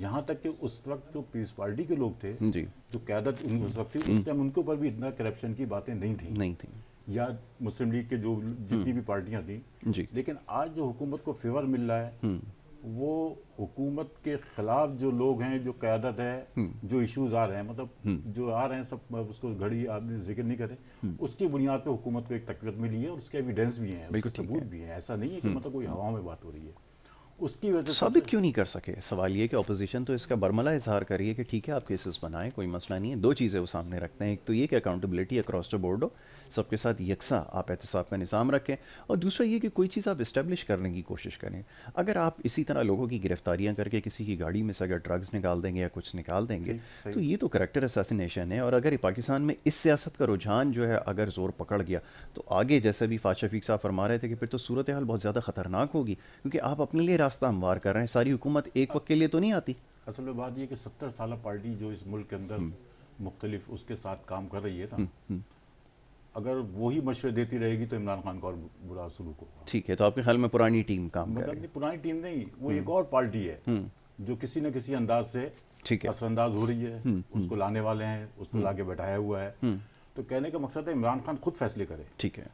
यहाँ तक कि उस वक्त जो पीस पार्टी के लोग थे जो क्यादत उस वक्त थी उस टाइम उनके ऊपर भी इतना करप्शन की बातें नहीं थी नहीं थी या मुस्लिम लीग के जो जितनी भी पार्टियां थी लेकिन आज जो हुकूमत को फेवर मिल रहा है वो हुकूमत के खिलाफ जो लोग हैं जो क्यादत है हम्म। जो इश्यूज आ रहे हैं मतलब हम्म। जो आ रहे हैं सब उसको घड़ी आपने जिक्र नहीं करें हम्म। उसकी बुनियाद पे हुकूमत को एक तकवीत मिली है और उसके एविडेंस भी हैं सबूत है। भी हैं ऐसा नहीं है कि मतलब कोई हवा में बात हो रही है उसकी वजह साबित क्यों नहीं कर सके सवाल ये कि अपोजिशन तो इसका बरमला इजहार करिए कि ठीक है आप केसेस बनाएं कोई मसला नहीं है दो चीज़ें वो सामने रखते हैं एक तो ये कि अकाउंटेबिलिटी अक्रॉस द बोर्ड हो सबके साथ यकसा आप एहतसाब का निज़ाम रखें और दूसरा ये कि कोई चीज़ आप इस्टेब्लिश करने की कोशिश करें अगर आप इसी तरह लोगों की गिरफ्तारियाँ करके किसी की गाड़ी में से अगर ड्रग्स निकाल देंगे या कुछ निकाल देंगे तो ये तो करेक्टर असासीनेशन है और अगर पाकिस्तान में इस सियासत का रुझान जो है अगर ज़ोर पकड़ गया तो आगे जैसे भी फात शफीक साहब फरमा रहे थे कि फिर तो सूरत हाल बहुत ज़्यादा ख़तरनाक होगी क्योंकि आप अपने लिए रास्ता हमवार कर रहे हैं सारी हुकूमत एक वक्त के लिए तो नहीं आती असल में बात यह कि सत्तर साल पार्टी जो इस मुल्क के अंदर हम्म। मुख्तलिफ उसके साथ काम कर रही है ना हम्म, हम्म। अगर वही मशवरे देती रहेगी तो इमरान खान का और बुरा सलूक होगा ठीक है तो आपके ख्याल में पुरानी टीम काम मतलब पुरानी टीम नहीं वो हम्म। एक और पार्टी है हम्म। जो किसी न किसी अंदाज से ठीक है असरअंदाज हो रही है हम्म, उसको लाने वाले हैं उसको ला के बैठाया हुआ है तो कहने का मकसद है इमरान खान खुद फैसले करे ठीक है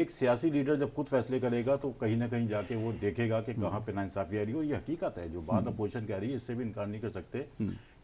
एक सियासी लीडर जब खुद फैसले करेगा तो कहीं ना कहीं जाके वो देखेगा कि कहाँ पे इंसाफी आ रही है और ये हकीकत है जो बात अपोजिशन कह रही है इससे भी इनकार नहीं कर सकते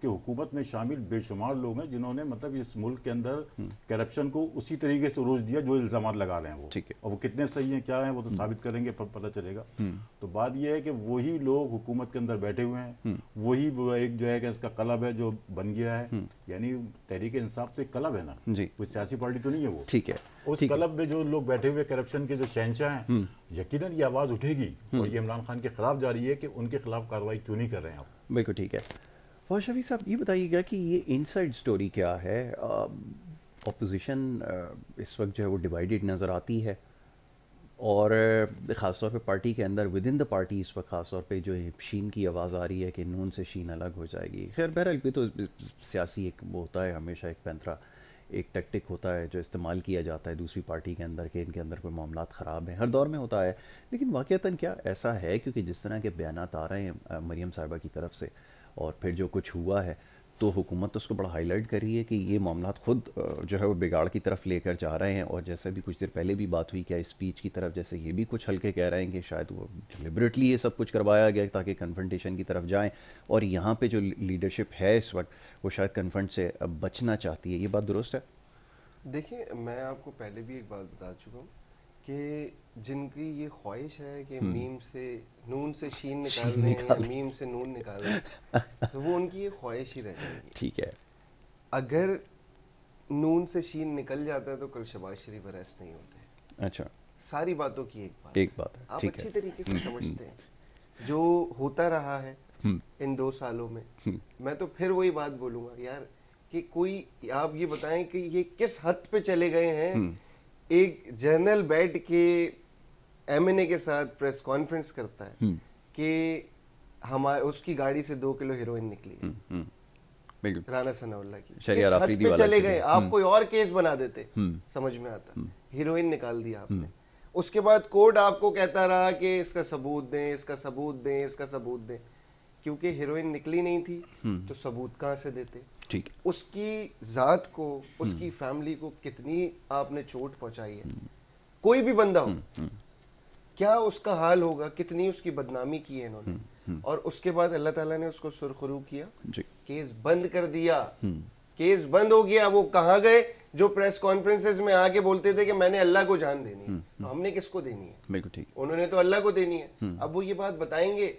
कि हुकूमत में शामिल बेशुमार लोग हैं जिन्होंने मतलब इस मुल्क के अंदर करप्शन हम्म। को उसी तरीके से उरूज दिया जो इल्ज़ाम लगा रहे हैं वो ठीक है और वो कितने सही हैं क्या हैं वो तो हम्म। साबित करेंगे पर पता चलेगा हम्म। तो बात यह है कि वही लोग हुकूमत के अंदर बैठे हुए हैं वही एक जो है कि इसका क्लब है जो बन गया है यानी तहरीक इंसाफ तो एक क्लब है ना कोई सियासी पार्टी तो नहीं है वो ठीक है उस क्लब में जो लोग बैठे हुए करप्शन के जो शहनशाह हैं यकीनन ये आवाज़ उठेगी और ये इमरान खान के खिलाफ जा रही है कि उनके खिलाफ कार्रवाई क्यों नहीं कर रहे हैं आप बिल्कुल ठीक है और शफी साहब ये बताइएगा कि ये इनसाइड स्टोरी क्या है अपोजिशन um, uh, इस वक्त जो है वो डिवाइडेड नज़र आती है और uh, ख़ासतौर पे पार्टी के अंदर विद इन द पार्टी इस वक्त ख़ासतौर पे जो शीन की आवाज़ आ रही है कि नून से शीन अलग हो जाएगी खैर बहरहाल भी तो सियासी एक वो होता है हमेशा एक पैंतरा एक टैक्टिक होता है जो इस्तेमाल किया जाता है दूसरी पार्टी के अंदर के इनके अंदर कोई मामला ख़राब हैं हर दौर में होता है लेकिन वाक़ता क्या ऐसा है क्योंकि जिस तरह के बयान आ रहे हैं uh, मरीम साहिबा की तरफ से और फिर जो कुछ हुआ है तो हुकूमत तो उसको बड़ा हाईलाइट करी है कि ये मामला खुद जो है वो बिगाड़ की तरफ लेकर जा रहे हैं और जैसे भी कुछ देर पहले भी बात हुई क्या स्पीच की तरफ जैसे ये भी कुछ हल्के कह रहे हैं कि शायद वो डिलिब्रेटली ये सब कुछ करवाया गया ताकि कन्फ्रंटेशन की तरफ जाएं और यहाँ पे जो लीडरशिप है इस वक्त वो शायद कन्फ्रंट से बचना चाहती है ये बात दुरुस्त है देखिए मैं आपको पहले भी एक बात बता चुका हूँ कि जिनकी ये ख्वाहिश है कि हम्म। मीम से नून से शीन निकाल दें मीम से नून निकाल दें तो वो उनकी ये ख्वाहिश ही रह जाएगी ठीक है अगर नून से शीन निकल जाता है तो कल शबाज शरीफ अरेस्ट नहीं होते अच्छा सारी बातों की एक बात एक बात है आप अच्छी तरीके से हम्म, समझते हम्म। हैं जो होता रहा है इन दो सालों में मैं तो फिर वही बात बोलूंगा यार कि कोई आप ये बताएं कि ये किस हद पे चले गए हैं एक जर्नल बैठ के एमएनए के साथ प्रेस कॉन्फ्रेंस करता है हम्म। कि हमारे उसकी गाड़ी से दो किलो हेरोइन निकली हम्म, हम्म। राना सनाउल्ला की पे चले गए आप कोई और केस बना देते समझ में आता हीरोइन निकाल दिया आपने उसके बाद कोर्ट आपको कहता रहा कि इसका सबूत दें इसका सबूत दें इसका सबूत दें क्योंकि हीरोइन निकली नहीं थी तो सबूत कहाँ से देते ठीक उसकी जात को उसकी फैमिली हम्म। को कितनी आपने चोट पहुंचाई है हम्म। कोई भी बंदा हो हम्म, क्या उसका हाल होगा कितनी उसकी बदनामी की है इन्होंने और उसके बाद अल्लाह ताला ने उसको सुरखरू किया केस बंद कर दिया केस बंद हो गया वो कहा गए जो प्रेस कॉन्फ्रेंसेज में आके बोलते थे कि मैंने अल्लाह को जान देनी है तो हमने किसको देनी है ठीक उन्होंने तो अल्लाह को देनी है अब वो ये बात बताएंगे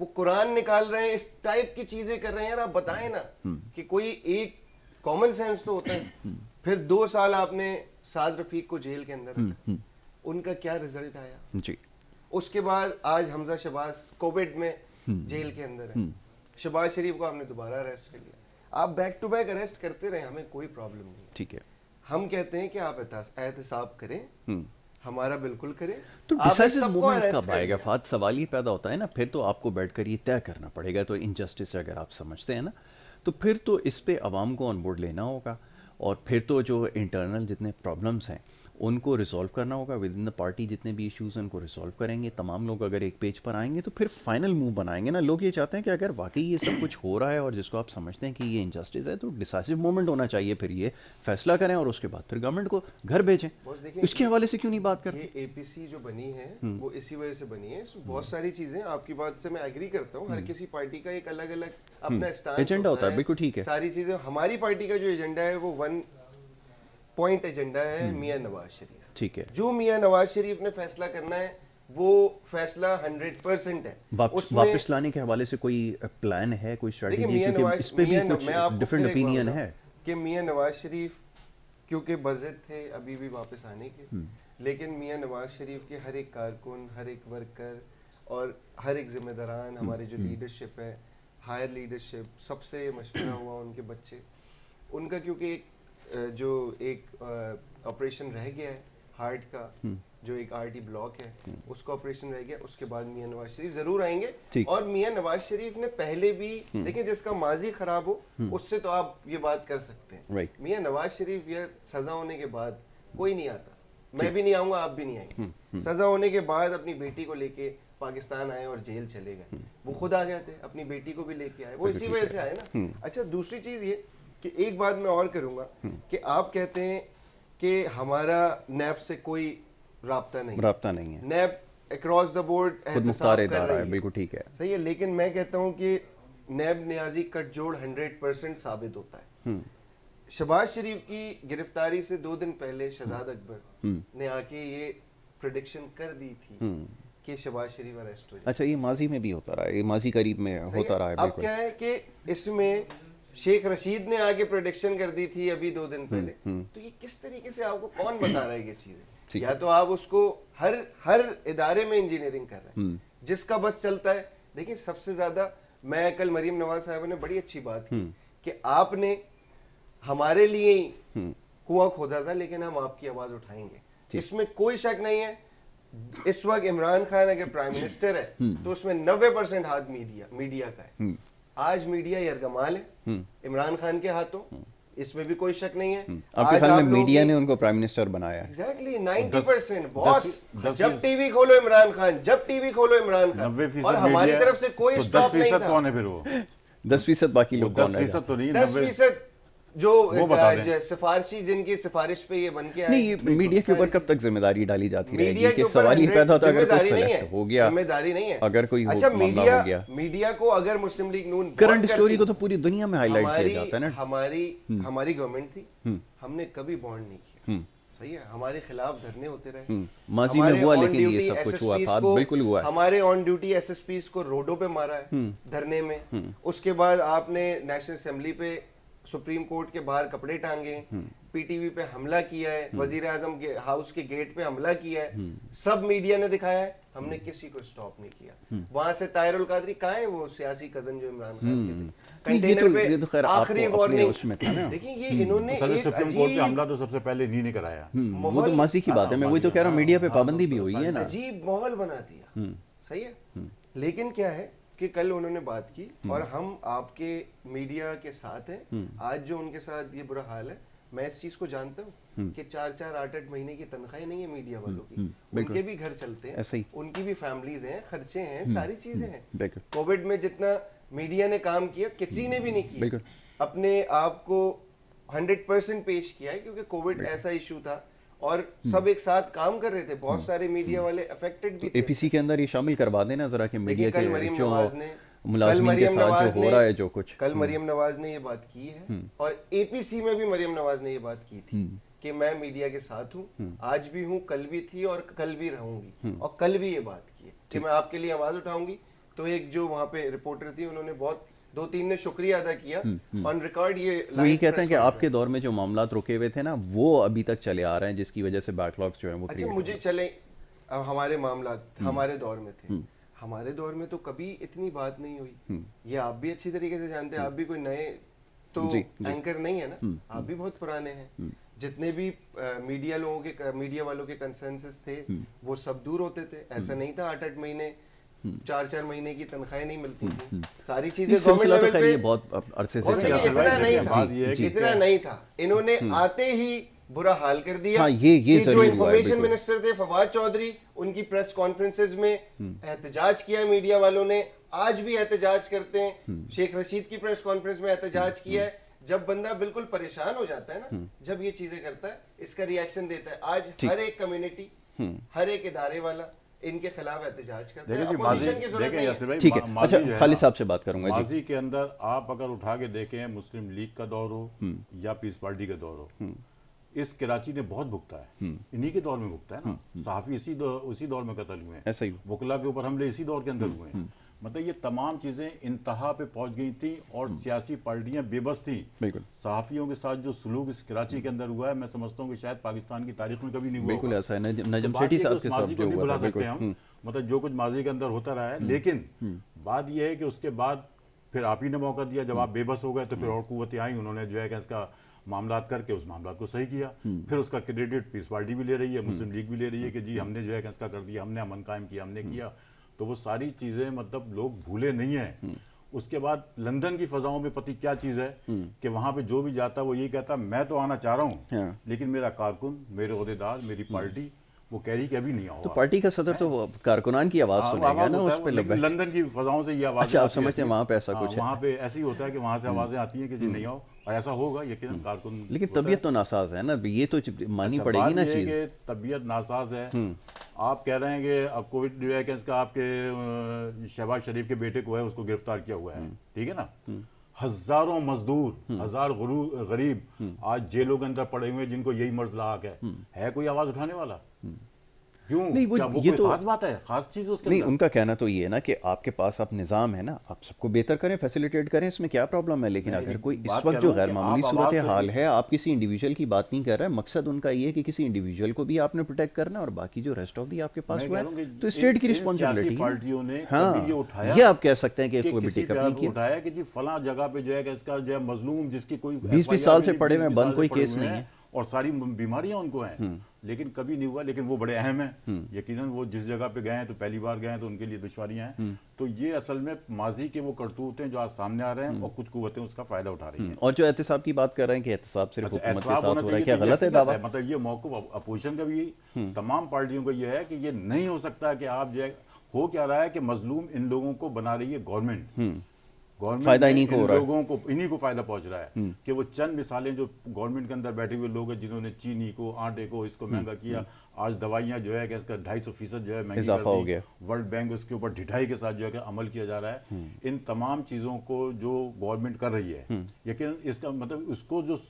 वो कुरान निकाल रहे हैं इस टाइप की चीजें कर रहे हैं यार आप बताएं ना हम्म। कि कोई एक कॉमन सेंस तो होता है हम्म। फिर दो साल आपने साद रफीक को जेल के अंदर हम्म, उनका क्या रिजल्ट आया जी उसके बाद आज हमजा शबाज कोविड में जेल के अंदर है शबाज शरीफ को आपने दोबारा अरेस्ट कर लिया आप बैक टू बैक अरेस्ट करते रहे हमें कोई प्रॉब्लम नहीं ठीक है हम कहते हैं कि आप एहतसाब करें हमारा बिल्कुल करें तो कब आएगा फात सवाल ये पैदा होता है ना फिर तो आपको बैठकर ये तय करना पड़ेगा तो इनजस्टिस अगर आप समझते हैं ना तो फिर तो इस पर आवाम को ऑन बोर्ड लेना होगा और फिर तो जो इंटरनल जितने प्रॉब्लम्स हैं उनको रिसॉल्व करना होगा विद इन द पार्टी जितने भी इश्यूज हैं उनको रिसॉल्व करेंगे तमाम लोग अगर एक पेज पर आएंगे तो फिर फाइनल मूव बनाएंगे ना लोग ये चाहते हैं कि अगर वाकई ये सब कुछ हो रहा है और जिसको आप समझते हैं कि ये इनजस्टिस है तो डिसाइसिव मोमेंट होना चाहिए फिर ये फैसला करें और उसके बाद फिर गवर्नमेंट को घर भेजें उसके हवाले से क्यों नहीं बात करते एपीसी जो बनी है हम्म। वो इसी वजह से बनी है हम्म। बहुत सारी चीजें आपकी बात से मैं एग्री करता हूँ हर हम्म। किसी पार्टी का एक अलग अलग अपना एजेंडा होता है बिल्कुल ठीक है सारी चीजें हमारी पार्टी का जो एजेंडा है वो वन पॉइंट एजेंडा है हम्म। मियाँ नवाज शरीफ ठीक है जो मियाँ नवाज शरीफ ने फैसला करना है वो फैसला हंड्रेड परसेंट है वाप, वापस लाने के हवाले से कोई प्लान है कोई स्ट्रेटजी ओपिनियन है कि मियाँ नवाज शरीफ क्योंकि बजट थे अभी भी वापस आने के हम्म। लेकिन मियाँ नवाज शरीफ के हर एक कारकुन हर एक वर्कर और हर एक जिम्मेदारान हम्म, हमारे जो लीडरशिप है हायर लीडरशिप सबसे मशवरा हुआ उनके बच्चे उनका क्योंकि एक जो एक ऑपरेशन रह गया है हार्ट का हम्म। जो एक आरटी ब्लॉक है हम्म। उसका ऑपरेशन रह गया उसके बाद मियाँ नवाज शरीफ जरूर आएंगे और मियाँ नवाज शरीफ ने पहले भी हम्म। देखिए जिसका माजी खराब हो उससे तो आप ये बात कर सकते हैं मियाँ नवाज शरीफ यार सजा होने के बाद कोई नहीं आता मैं भी नहीं आऊंगा आप भी नहीं आएंगे सजा होने के बाद अपनी बेटी को लेके पाकिस्तान आए और जेल चले गए वो खुद आ जाते अपनी बेटी को भी लेके आए वो इसी वजह से आए ना अच्छा दूसरी चीज ये कि एक बात मैं और करूंगा हम्म। कि आप कहते हैं कि हमारा नैप से कोई रहा नहीं रहा नहीं है नैप अक्रॉस द बोर्ड है बिल्कुल ठीक है सही है लेकिन मैं कहता हूँ कि नैब न्याजी कट जोड़ हंड्रेड परसेंट साबित होता है हम्म। शबाज शरीफ की गिरफ्तारी से दो दिन पहले शहजाद हम्म। अकबर ने आके ये प्रडिक्शन कर दी थी कि शबाज शरीफ अरेस्ट हो अच्छा ये माजी में भी होता रहा है ये माजी करीब में होता रहा है अब क्या है कि इसमें शेख रशीद ने आगे प्रोडिक्शन कर दी थी अभी दो दिन पहले हम्म, हम्म। तो ये किस तरीके से आपको कौन बता रहा है ये चीजें या तो आप उसको हर हर इदारे में इंजीनियरिंग कर रहे हैं हम्म। जिसका बस चलता है देखिए सबसे ज्यादा मैं कल मरीम नवाज साहब ने बड़ी अच्छी बात की कि आपने हमारे लिए ही कुआं खोदा था लेकिन हम आपकी आवाज उठाएंगे इसमें कोई शक नहीं है इस वक्त इमरान खान अगर प्राइम मिनिस्टर है तो उसमें नब्बे परसेंट हाथ मीडिया मीडिया का है आज मीडिया यरगमाल है हम्म। इमरान खान के हाथों हम्म। इसमें भी कोई शक नहीं है हम्म। तो आपके ख्याल में मीडिया ने उनको प्राइम मिनिस्टर बनाया एग्जैक्टली नाइनटी परसेंट बहुत जब टीवी खोलो इमरान खान जब टीवी खोलो इमरान खान और हमारी तरफ से कोई तो स्टॉप नहीं था कौन है फिर वो दस फीसद बाकी लोग दस फीसद तो नहीं दस फीसद जो सिफारशी जिनकी सिफारिश पे ये बन के नहीं ये मीडिया के ऊपर कब तक जिम्मेदारी डाली जाती है मीडिया के सवाल ही पैदा होता अगर कोई सिलेक्ट हो गया जिम्मेदारी नहीं है अगर कोई अच्छा मीडिया हो गया मीडिया को अगर मुस्लिम लीग नून करंट स्टोरी को तो पूरी दुनिया में हाईलाइट किया जाता है ना हमारी हम्म। हमारी गवर्नमेंट थी हम्म। हमने कभी बॉन्ड नहीं किया हम्म। सही है हमारे खिलाफ धरने होते रहे माजी में हुआ लेकिन ये सब कुछ हुआ था बिल्कुल हुआ हमारे ऑन ड्यूटी एसएसपीस को रोडों पे मारा है धरने में उसके बाद आपने नेशनल असेंबली पे सुप्रीम कोर्ट के बाहर कपड़े टांगे हम्म। पीटीवी पे हमला किया है हम्म। वजीर आजम के हाउस के गेट पे हमला किया है हम्म। सब मीडिया ने दिखाया है हमने किसी को स्टॉप नहीं किया वहां से तायरुल कादरी कहा है वो सियासी कजन जो इमरान खान कंटेनर तो, पे तो आखिरी वार्निंग देखिए ये इन्होंने सुप्रीम कोर्ट पे हमला तो सबसे पहले नहीं ने कराया वो तो मसी की बात है मैं वही तो कह रहा हूँ हाँ, मीडिया पे हाँ, पाबंदी हाँ, भी हुई है ना अजीब माहौल बना दिया सही है लेकिन क्या है कि कल उन्होंने बात की हम्म। और हम आपके मीडिया के साथ हैं हम्म। आज जो उनके साथ ये बुरा हाल है मैं इस चीज को जानता हूँ हम्म। कि चार चार आठ आठ महीने की तनख्वाही नहीं है मीडिया वालों की उनके भी घर चलते हैं ऐसे ही उनकी भी फैमिलीज हैं खर्चे हैं सारी चीजें हैं कोविड में जितना मीडिया ने काम किया किसी ने भी नहीं किया अपने आप को हंड्रेड परसेंट पेश किया है क्योंकि कोविड ऐसा इशू था और हम्म। सब एक साथ काम कर रहे थे बहुत हम्म। सारे मीडिया हम्म। वाले अफेक्टेड भी तो थे एपीसी के अंदर ये शामिल करवा देना जरा कि मीडिया के जो मुलाजमीन के साथ जो हो रहा है जो कुछ कल मरियम नवाज ने ये बात की है और एपीसी में भी मरियम नवाज ने ये बात की थी कि मैं मीडिया के साथ हूँ आज भी हूँ कल भी थी और कल भी रहूंगी और कल भी ये बात की है कि मैं आपके लिए आवाज उठाऊंगी तो एक जो वहाँ पे रिपोर्टर थी उन्होंने बहुत दो तीन ने शुक्रिया अदा किया ऑन हम्म, रिकॉर्ड हम्म। ये वो तो ये कहते हैं कि आपके दौर में जो मामला रुके हुए थे ना वो अभी तक चले आ रहे हैं जिसकी वजह से बैकलॉग जो है वो अच्छा मुझे चले अब हमारे मामला हम्म। हमारे दौर में थे हमारे दौर में तो कभी इतनी बात नहीं हुई ये आप भी अच्छी तरीके से जानते हैं आप भी कोई नए तो एंकर नहीं है ना आप भी बहुत पुराने हैं जितने भी मीडिया लोगों के मीडिया वालों के कंसेंसस थे वो सब दूर होते थे ऐसा नहीं था आठ आठ महीने चार चार महीने की तनख्वाहें नहीं मिलती हम्म, थी हम्म। सारी चीजें गवर्नमेंट तो लेवल पे बहुत अरसे से इतना नहीं था इतना नहीं था इन्होंने हम्म। आते ही बुरा हाल कर दिया हाँ, ये, ये जो इन्फॉर्मेशन मिनिस्टर थे फवाद चौधरी उनकी प्रेस कॉन्फ्रेंसेज में एहतजाज किया मीडिया वालों ने आज भी एहतजाज करते हैं शेख रशीद की प्रेस कॉन्फ्रेंस में एहतजाज किया है जब बंदा बिल्कुल परेशान हो जाता है ना जब ये चीजें करता है इसका रिएक्शन देता है आज हर एक कम्युनिटी हर एक इदारे वाला इनके खिलाफ एहतजाज अच्छा, से बात करूंगा माजी के अंदर आप अगर उठा के देखें मुस्लिम लीग का दौर हो हम्म। या पीस पार्टी का दौर हो हम्म। इस कराची ने बहुत भुगता है हम्म। इन्हीं के दौर में भुगता है ना साफी इसी दौर, उसी दौर में कतल हुए हैं वकला के ऊपर हमले इसी दौर के अंदर हुए हैं मतलब ये तमाम चीज़ें इंतहा पे पहुंच गई थी और हम्म। सियासी पार्टियां बेबस थी बिल्कुल सहाफ़ियों के साथ जो सलूक इस कराची के अंदर हुआ है मैं समझता हूँ कि शायद पाकिस्तान की तारीख में कभी नहीं हुआ बिल्कुल ऐसा है तो नजम शेट्टी साहब के साथ जो हुआ सकते हम हम्म। मतलब जो कुछ माजी के अंदर होता रहा है हम्म। लेकिन बात यह है कि उसके बाद फिर आप ही ने मौका दिया जब आप बेबस हो गए तो फिर और कुतें आई उन्होंने जो है कि इसका मामला करके उस मामला को सही किया फिर उसका क्रेडिट पीस पार्टी भी ले रही है मुस्लिम लीग भी ले रही है कि जी हमने जो है इसका कर दिया हमने अमन कायम किया हमने किया तो वो सारी चीज़ें मतलब लोग भूले नहीं है हम्म। उसके बाद लंदन की फजाओं में पति क्या चीज है हम्म। कि वहां पे जो भी जाता वो ये कहता मैं तो आना चाह रहा हूँ हाँ। लेकिन मेरा कारकुन मेरे अहदेदार मेरी हम्म। पार्टी वो कैरी रही भी नहीं आओ तो पार्टी का सदर तो कारकुनान की आवाज हाँ, सुनेगा ना उस पे लंदन की फजाओं से ये आवाज अच्छा आप समझते हैं वहां पे ऐसा हाँ, कुछ वहां पे ऐसे ही होता है कि वहां से आवाजें आती हैं कि जी नहीं आओ और ऐसा होगा यकीन हम्म। कारकुन लेकिन तबीयत तो नासाज है ना ये तो मानी अच्छा, पड़ेगी ना चीज़ तबीयत नासाज है हम्म। आप कह रहे हैं कि अब कोविड जो है इसका आपके शहबाज शरीफ के बेटे को है उसको गिरफ्तार किया हुआ है हम्म। ठीक है ना हजारों मजदूर हजार गरीब आज जेलों के अंदर पड़े हुए जिनको यही मर्ज लाक है है कोई आवाज उठाने वाला क्यों नहीं वो, वो ये तो खास बात है खास चीज उसके नहीं उनका कहना तो ये है ना कि आपके पास आप निज़ाम है ना आप सबको बेहतर करें फैसिलिटेट करें इसमें क्या प्रॉब्लम है लेकिन अगर कोई इस वक्त जो गैर मामूली सूरत तो हाल है आप किसी इंडिविजुअल की बात नहीं कर रहे मकसद उनका ये है कि किसी इंडिविजुअल को भी आपने प्रोटेक्ट करना और बाकी जो रेस्ट ऑफ दी आपके पास हुआ है तो स्टेट की रिस्पॉन्सिबिलिटी पार्टियों ने हाँ ये आप कह सकते हैं कि उठाया कि जी फला जगह पे जो है इसका जो है मजलूम जिसकी कोई बीस बीस साल से पड़े हुए बंद कोई केस नहीं है और सारी बीमारियां उनको हैं हम्म। लेकिन कभी नहीं हुआ लेकिन वो बड़े अहम हैं हम्म। यकीनन वो जिस जगह पे गए हैं तो पहली बार गए हैं तो उनके लिए दुश्वारियां हैं हम्म। तो ये असल में माजी के वो करतूत हैं जो आज सामने आ रहे हैं हम्म। और कुछ कुतें उसका फायदा उठा रही हैं और जो एहतसाब की बात कर रहे हैं कि एहतसाब सिर्फ अच्छा, तो तो मतलब ये मौकफ अपोजिशन का भी तमाम पार्टियों का ये है कि ये नहीं हो सकता कि आप जो हो क्या रहा है कि मजलूम इन लोगों को बना रही है गवर्नमेंट फायदा इन्हीं को हो रहा है लोगों को इन्हीं को फायदा पहुंच रहा है हम्म। कि वो चंद मिसालें जो गवर्नमेंट के अंदर बैठे हुए लोग हैं जिन्होंने चीनी को आटे को इसको हम्म। महंगा किया आज दवाइयां जो है कि इसका ढाई सौ फीसद जो है महंगा हो गया वर्ल्ड बैंक उसके ऊपर ढिठाई के साथ जो है कि अमल किया जा रहा है हम्म। इन तमाम चीज़ों को जो गवर्नमेंट कर रही है लेकिन इसका मतलब उसको जो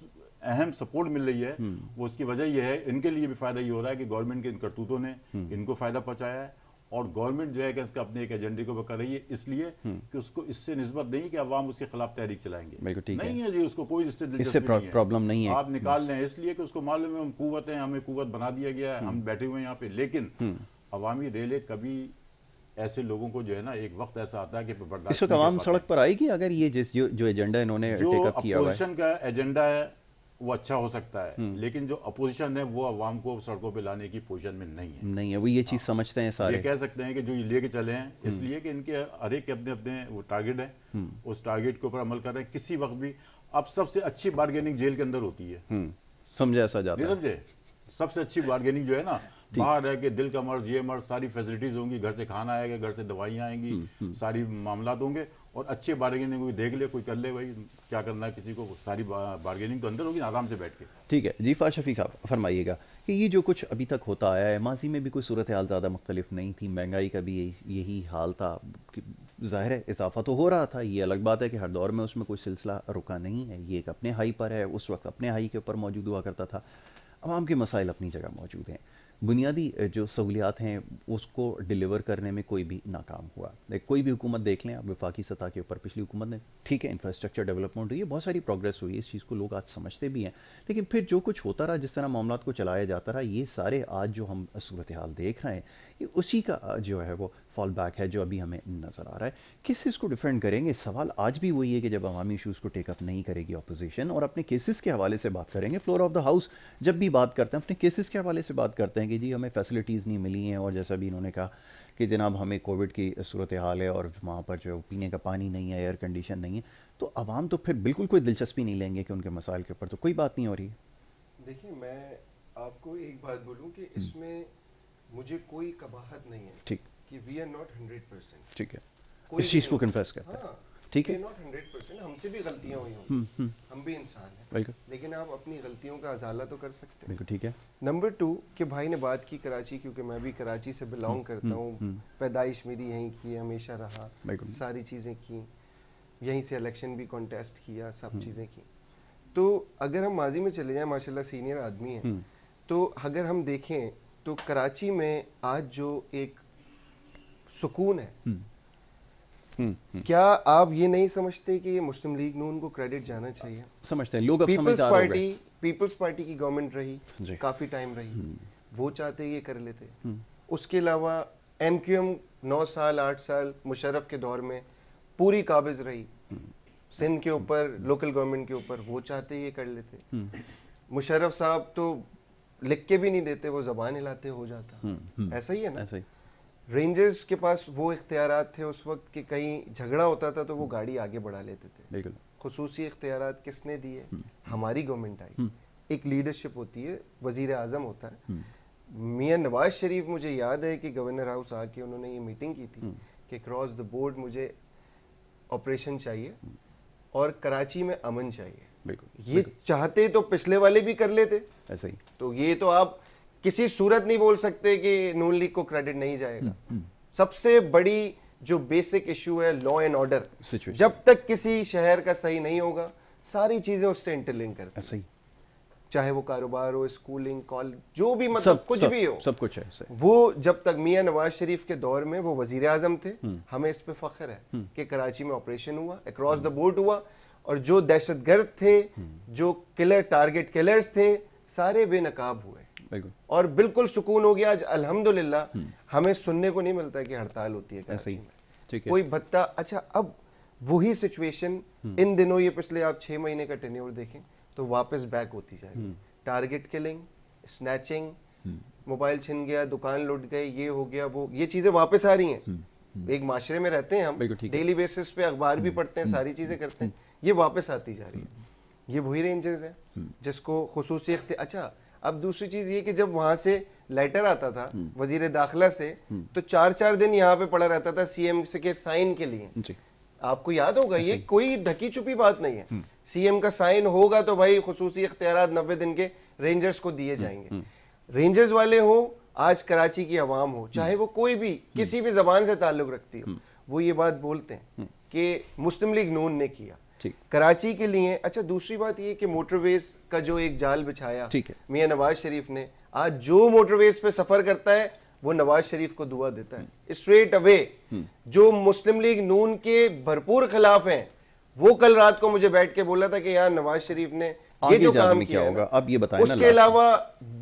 अहम सपोर्ट मिल रही है वो उसकी वजह यह है इनके लिए भी फायदा ये हो रहा है कि गवर्नमेंट के इन करतूतों ने इनको फायदा पहुंचाया है और गवर्नमेंट जो है कि इसका अपने एक एजेंडे को कर रही है इसलिए हम्म। कि उसको इससे नस्बत नहीं कि अवाम उसके खिलाफ तहरीक चलाएंगे नहीं है जी उसको कोई इससे इससे प्रॉब्लम नहीं है आप निकाल लें इसलिए कि उसको मालूम है हम कुत हैं हमें कुत बना दिया गया है हम हम्म। बैठे हुए हैं यहाँ पे लेकिन हम्म। अवामी रेल कभी ऐसे लोगों को जो है ना एक वक्त ऐसा आता है कि इस वक्त आवाम सड़क पर आएगी अगर ये जिस जो जो एजेंडा इन्होंने जो किया का एजेंडा है वो अच्छा हो सकता है हम्म। लेकिन जो अपोजिशन है वो अवाम को सड़कों पे लाने की पोजिशन में नहीं है नहीं है वो ये चीज़ हाँ। समझते हैं सारे ये कह सकते हैं कि जो ये लेके चले हैं हम्म। इसलिए कि इनके हर एक अपने अपने वो टारगेट है हम्म। उस टारगेट के ऊपर अमल कर रहे हैं किसी वक्त भी अब सबसे अच्छी बार्गेनिंग जेल के अंदर होती है समझा ऐसा जाता समझे सबसे अच्छी बार्गेनिंग जो है ना बाहर है कि दिल का मर्ज ये मर्ज सारी फैसिलिटीज होंगी घर से खाना आएगा घर से दवाइयाँ आएंगी सारी मामला होंगे और अच्छे बार्गेनिंग कोई देख ले कोई कर ले भाई क्या करना है किसी को सारी बार्गेनिंग तो अंदर होगी आराम से बैठ के ठीक है जीफा शफी साहब फरमाइएगा कि ये जो कुछ अभी तक होता आया है माजी में भी कोई सूरत हाल ज़्यादा मुख्तलिफ नहीं थी महंगाई का भी यही हाल था ज़ाहिर है इजाफा तो हो रहा था ये अलग बात है कि हर दौर में उसमें कोई सिलसिला रुका नहीं है ये एक अपने हाई पर है उस वक्त अपने हाई के ऊपर मौजूद हुआ करता था आवाम के मसाइल अपनी जगह मौजूद हैं बुनियादी जो सहूलियात हैं उसको डिलीवर करने में कोई भी नाकाम हुआ कोई भी हुकूमत देख लें आप विफाकी सतह के ऊपर पिछली हुकूमत ने ठीक है इंफ्रास्ट्रक्चर डेवलपमेंट हुई है बहुत सारी प्रोग्रेस हुई है इस चीज़ को लोग आज समझते भी हैं लेकिन फिर जो कुछ होता रहा जिस तरह मामला को चलाया जाता रहा ये सारे आज जो हम सूरत हाल देख रहे हैं ये उसी का जो है वो फॉल बैक है जो अभी हमें नज़र आ रहा है किस इसको डिफेंड करेंगे सवाल आज भी वही है कि जब अवामी इशूज़ को टेकअप नहीं करेगी अपोजिशन और अपने केसेस के हवाले से बात करेंगे फ्लोर ऑफ द हाउस जब भी बात करते हैं अपने केसेस के हवाले से बात करते हैं कि जी हमें फैसिलिटीज़ नहीं मिली हैं और जैसा भी इन्होंने कहा कि जनाब हमें कोविड की सूरत हाल है और वहाँ पर जो पीने का पानी नहीं है एयर कंडीशन नहीं है तो आवाम तो फिर बिल्कुल कोई दिलचस्पी नहीं लेंगे कि उनके मसाइल के ऊपर तो कोई बात नहीं हो रही देखिए मैं आपको एक बात बोलूँ कि इसमें मुझे कोई कबाहत नहीं है ठीक कि we are not hundred percent ठीक है इस चीज़ को कन्फेस करते हैं हाँ, ठीक है नॉट हंड्रेड परसेंट हमसे भी गलतियां हुई होंगी हम्म, हम्म। हम भी इंसान हैं लेकिन आप अपनी गलतियों का अजाला तो कर सकते हैं बिल्कुल ठीक है नंबर टू कि भाई ने बात की कराची क्योंकि मैं भी कराची से बिलोंग हम्म, करता हूँ पैदाइश मेरी यहीं की हमेशा रहा सारी चीज़ें की यहीं से इलेक्शन भी कॉन्टेस्ट किया सब चीज़ें की तो अगर हम माजी में चले जाएं माशाल्लाह सीनियर आदमी है तो अगर हम देखें तो कराची में आज जो एक सुकून है हम्म। हम्म, हम्म। क्या आप ये नहीं समझते कि मुस्लिम लीग नून को क्रेडिट जाना चाहिए समझते हैं लोग पीपल्स पार्टी पीपल्स पार्टी की गवर्नमेंट रही काफ़ी टाइम रही वो चाहते ये कर लेते उसके अलावा एम क्यू एम नौ साल आठ साल मुशरफ के दौर में पूरी काबिज रही सिंध के ऊपर लोकल गवर्नमेंट के ऊपर वो चाहते ये कर लेते मुशरफ साहब तो लिख के भी नहीं देते वो जबान हिलाते हो जाता हम्म, हम्म। ऐसा ही है ना ऐसा ही रेंजर्स के पास वो इख्तियार थे उस वक्त कि कहीं झगड़ा होता था तो वो हम्म। गाड़ी आगे बढ़ा लेते थे बिल्कुल खसूसी इख्तियार किसने दिए हमारी गवर्नमेंट आई एक लीडरशिप होती है वजीर अजम होता है मियाँ नवाज शरीफ मुझे याद है कि गवर्नर हाउस आके उन्होंने ये मीटिंग की थी कि क्रॉस द बोर्ड मुझे ऑपरेशन चाहिए और कराची में अमन चाहिए बिल्कुल ये चाहते तो पिछले वाले भी कर लेते ऐसे ही तो ये तो आप किसी सूरत नहीं बोल सकते कि नून लीग को क्रेडिट नहीं जाएगा हम्म, हम्म। सबसे बड़ी जो बेसिक इशू है लॉ एंड ऑर्डर जब तक किसी शहर का सही नहीं होगा सारी चीजें उससे इंटरलिंक करते सही चाहे वो कारोबार हो स्कूलिंग कॉलेज जो भी मतलब सब, कुछ सब, भी हो सब कुछ है सही। वो जब तक मियाँ नवाज शरीफ के दौर में वो वजीर आजम थे हम्म। हमें इस पे फख्र है कि कराची में ऑपरेशन हुआ अक्रॉस द बोर्ड हुआ और जो दहशतगर्द थे जो किलर टारगेट किलर्स थे सारे बेनकाब हुए और बिल्कुल सुकून हो गया आज अल्हम्दुलिल्लाह हम्म। हमें सुनने को नहीं मिलता कि हड़ताल होती है कराची में कोई भत्ता अच्छा अब वही सिचुएशन हम्म। इन दिनों ये पिछले आप छः महीने का टेन्योर देखें तो वापस बैक होती जाएगी टारगेट किलिंग स्नैचिंग मोबाइल छिन गया दुकान लुट गए ये हो गया वो ये चीज़ें वापस आ रही हैं हम्म। एक माशरे में रहते हैं हम डेली बेसिस पे अखबार भी पढ़ते हैं सारी चीज़ें करते हैं ये वापस आती जा रही है ये वही रेंजेस है जिसको खसूस अच्छा अब दूसरी चीज ये कि जब वहां से लेटर आता था वजीर दाखिला से तो चार चार दिन यहाँ पे पड़ा रहता था सीएम के साइन के लिए आपको याद होगा ये कोई ढकी छुपी बात नहीं है सीएम हम्म। का साइन होगा तो भाई खसूसी इख्तियार नब्बे दिन के रेंजर्स को दिए हम्म, जाएंगे रेंजर्स हम्म। वाले हो आज कराची की आवाम हो चाहे वो कोई भी किसी भी जबान से ताल्लुक रखती हो वो ये बात बोलते हैं कि मुस्लिम लीग नून ने किया ठीक कराची के लिए अच्छा दूसरी बात ये कि मोटरवेज का जो एक जाल बिछाया ठीक है मियाँ नवाज शरीफ ने आज जो मोटरवेज पे सफर करता है वो नवाज शरीफ को दुआ देता है स्ट्रेट हम्म। हम्म। अवे जो मुस्लिम लीग नून के भरपूर खिलाफ हैं वो कल रात को मुझे बैठ के बोला था कि यार नवाज शरीफ ने ये जो काम किया होगा अब ये बताएं उसके अलावा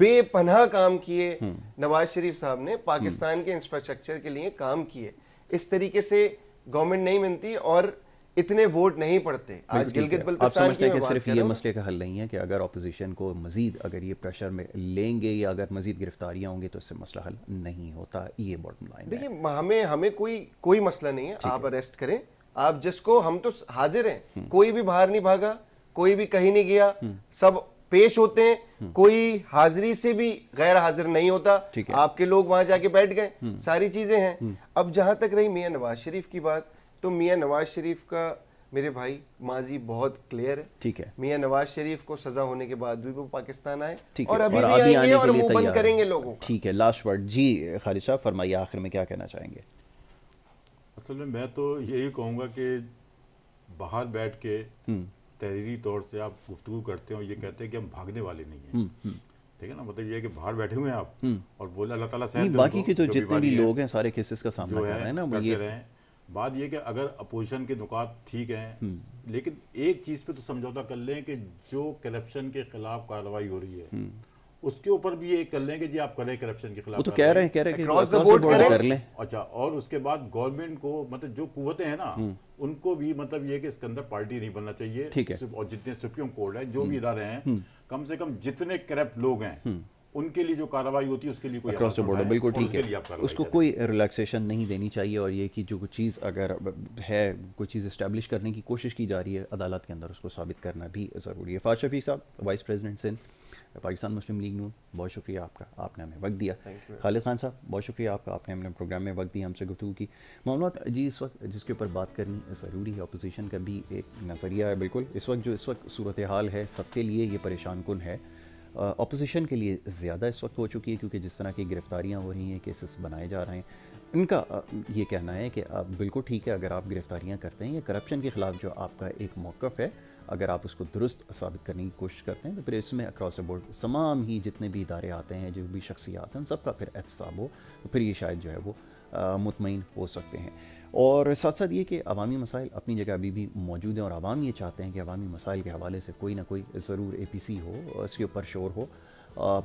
बेपनाह काम किए हम्म। नवाज शरीफ साहब ने पाकिस्तान के इंफ्रास्ट्रक्चर के लिए काम किए इस तरीके से गवर्नमेंट नहीं मिलती और इतने वोट नहीं पड़ते आज गिलगित बल्तिस्तान की कि सिर्फ ये मसले का हल नहीं है कि अगर अपोजिशन को मजीद अगर ये प्रेशर में लेंगे या अगर मजीद गिरफ्तारियां होंगी तो इससे मसला हल नहीं होता ये बॉटम लाइन देखिए हमें हमें कोई कोई मसला नहीं है आप अरेस्ट करें आप जिसको हम तो हाजिर हैं हम्म। कोई भी बाहर नहीं भागा कोई भी कहीं नहीं गया हम्म। सब पेश होते हैं हम्म। कोई हाजिरी से भी गैर हाजिर नहीं होता आपके लोग वहां जाके बैठ गए सारी चीजें हैं अब जहां तक रही मियां नवाज शरीफ की बात तो मियाँ नवाज शरीफ का मेरे भाई माजी बहुत क्लियर है ठीक है मियाँ नवाज शरीफ को सजा होने के बाद भी वो पाकिस्तान आए ठीक और अभी और भी आएंगे और बंद करेंगे लोगों ठीक है लास्ट वर्ड जी खालिद साहब फरमाइए आखिर में क्या कहना चाहेंगे असल में मैं तो यही कहूँगा कि बाहर बैठ के हम्म। तहरीरी तौर से आप गुफ्तु करते हो ये कहते हैं कि हम भागने वाले नहीं है हम्म, हम्म। ठीक है ना मतलब ये है कि बाहर बैठे हुए हैं आप और बोले अल्लाह ताला बाकी के तो जितने भी लोग हैं सारे केसेस का सामना कर रहे हैं ना ये बात यह कि अगर अपोजिशन के नुकात ठीक हैं हम्म। लेकिन एक चीज़ पे तो समझौता कर लें कि जो करप्शन के खिलाफ कार्रवाई हो रही है हम्म। उसके ऊपर भी ये कर लें कि जी आप करें करप्शन के खिलाफ तो कह रहे हैं कह रहे हैं क्रॉस द बोर्ड कर लें अच्छा और उसके बाद गवर्नमेंट को मतलब जो कुवतें हैं ना हम्म। उनको भी मतलब ये कि इसके अंदर पार्टी नहीं बनना चाहिए ठीक है और जितने सुप्रीम कोर्ट है जो भी इधारे हैं कम से कम जितने करप्ट लोग हैं उनके लिए जो कार्रवाई होती है उसके लिए कोई बॉर्डर बिल्कुल ठीक है उसको कोई रिलैक्सेशन नहीं देनी चाहिए और ये कि जो कुछ चीज़ अगर है कोई चीज़ इस्टेब्लिश करने की कोशिश की जा रही है अदालत के अंदर उसको साबित करना भी ज़रूरी है फाज शफी साहब वाइस प्रेजिडेंट सिंध पाकिस्तान मुस्लिम लीग नून बहुत शुक्रिया आपका आपने हमें वक्त दिया खालिद खान साहब बहुत शुक्रिया आपका आपने हमने प्रोग्राम में वक्त दिया हमसे गुफ्तु की मामला जी इस वक्त जिसके ऊपर बात करनी ज़रूरी है अपोजिशन का भी एक नज़रिया है बिल्कुल इस वक्त जो इस वक्त सूरत हाल है सबके लिए ये परेशान कन है अपोजिशन के लिए ज़्यादा इस वक्त हो चुकी है क्योंकि जिस तरह की गिरफ्तारियाँ हो रही हैं केसेस बनाए जा रहे हैं इनका ये कहना है कि आप बिल्कुल ठीक है अगर आप गिरफ़्तारियाँ करते हैं या करप्शन के ख़िलाफ़ जो आपका एक मौक़ है अगर आप उसको दुरुस्त साबित करने की कोशिश करते हैं तो फिर इसमें अक्रॉस द बोर्ड तमाम ही जितने भी इदारे आते हैं जो भी शख्सियात हैं उन सबका फिर एहतसाब हो तो फिर ये शायद जो है वो मुतमिन हो सकते हैं और साथ साथ ये कि अवामी मसाइल अपनी जगह अभी भी मौजूद हैं और आवाम ये चाहते हैं कि अवामी मसाइल के हवाले से कोई ना कोई ज़रूर ए पी सी हो इसके ऊपर शोर हो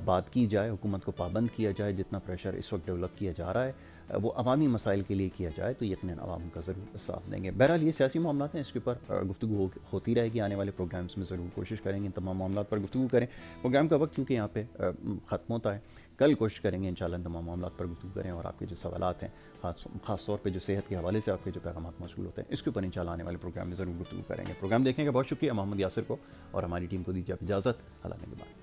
बात की जाए हुकूमत को पाबंद किया जाए जितना प्रेशर इस वक्त डेवलप किया जा रहा है वो अवामी मसाइल के लिए किया जाए तो यकीन आवाम का ज़रूर साथ देंगे बहरहाल ये सियासी मामला हैं इसके ऊपर गुफ्तु हो, होती रहेगी आने वाले प्रोग्राम्स में ज़रूर कोशिश करेंगे इन तमाम मामला पर गुफ्तु करें प्रोग्राम का वक्त क्योंकि यहाँ पर ख़त्म होता है कल कोशिश करेंगे इन तमाम मामला पर गुफ्तु करें और आपके जो सवाल हैं खास खास तौर पे जो सेहत के हवाले से आपके जो पैगाम मौजूद होते हैं इसके ऊपर इंशाल्लाह आने वाले प्रोग्राम में ज़रूर गुफ्तु करेंगे प्रोग्राम देखने का बहुत शुक्रिया मोहम्मद यासर को और हमारी टीम को दीजिए आप इजाज़त हालांकि के बाद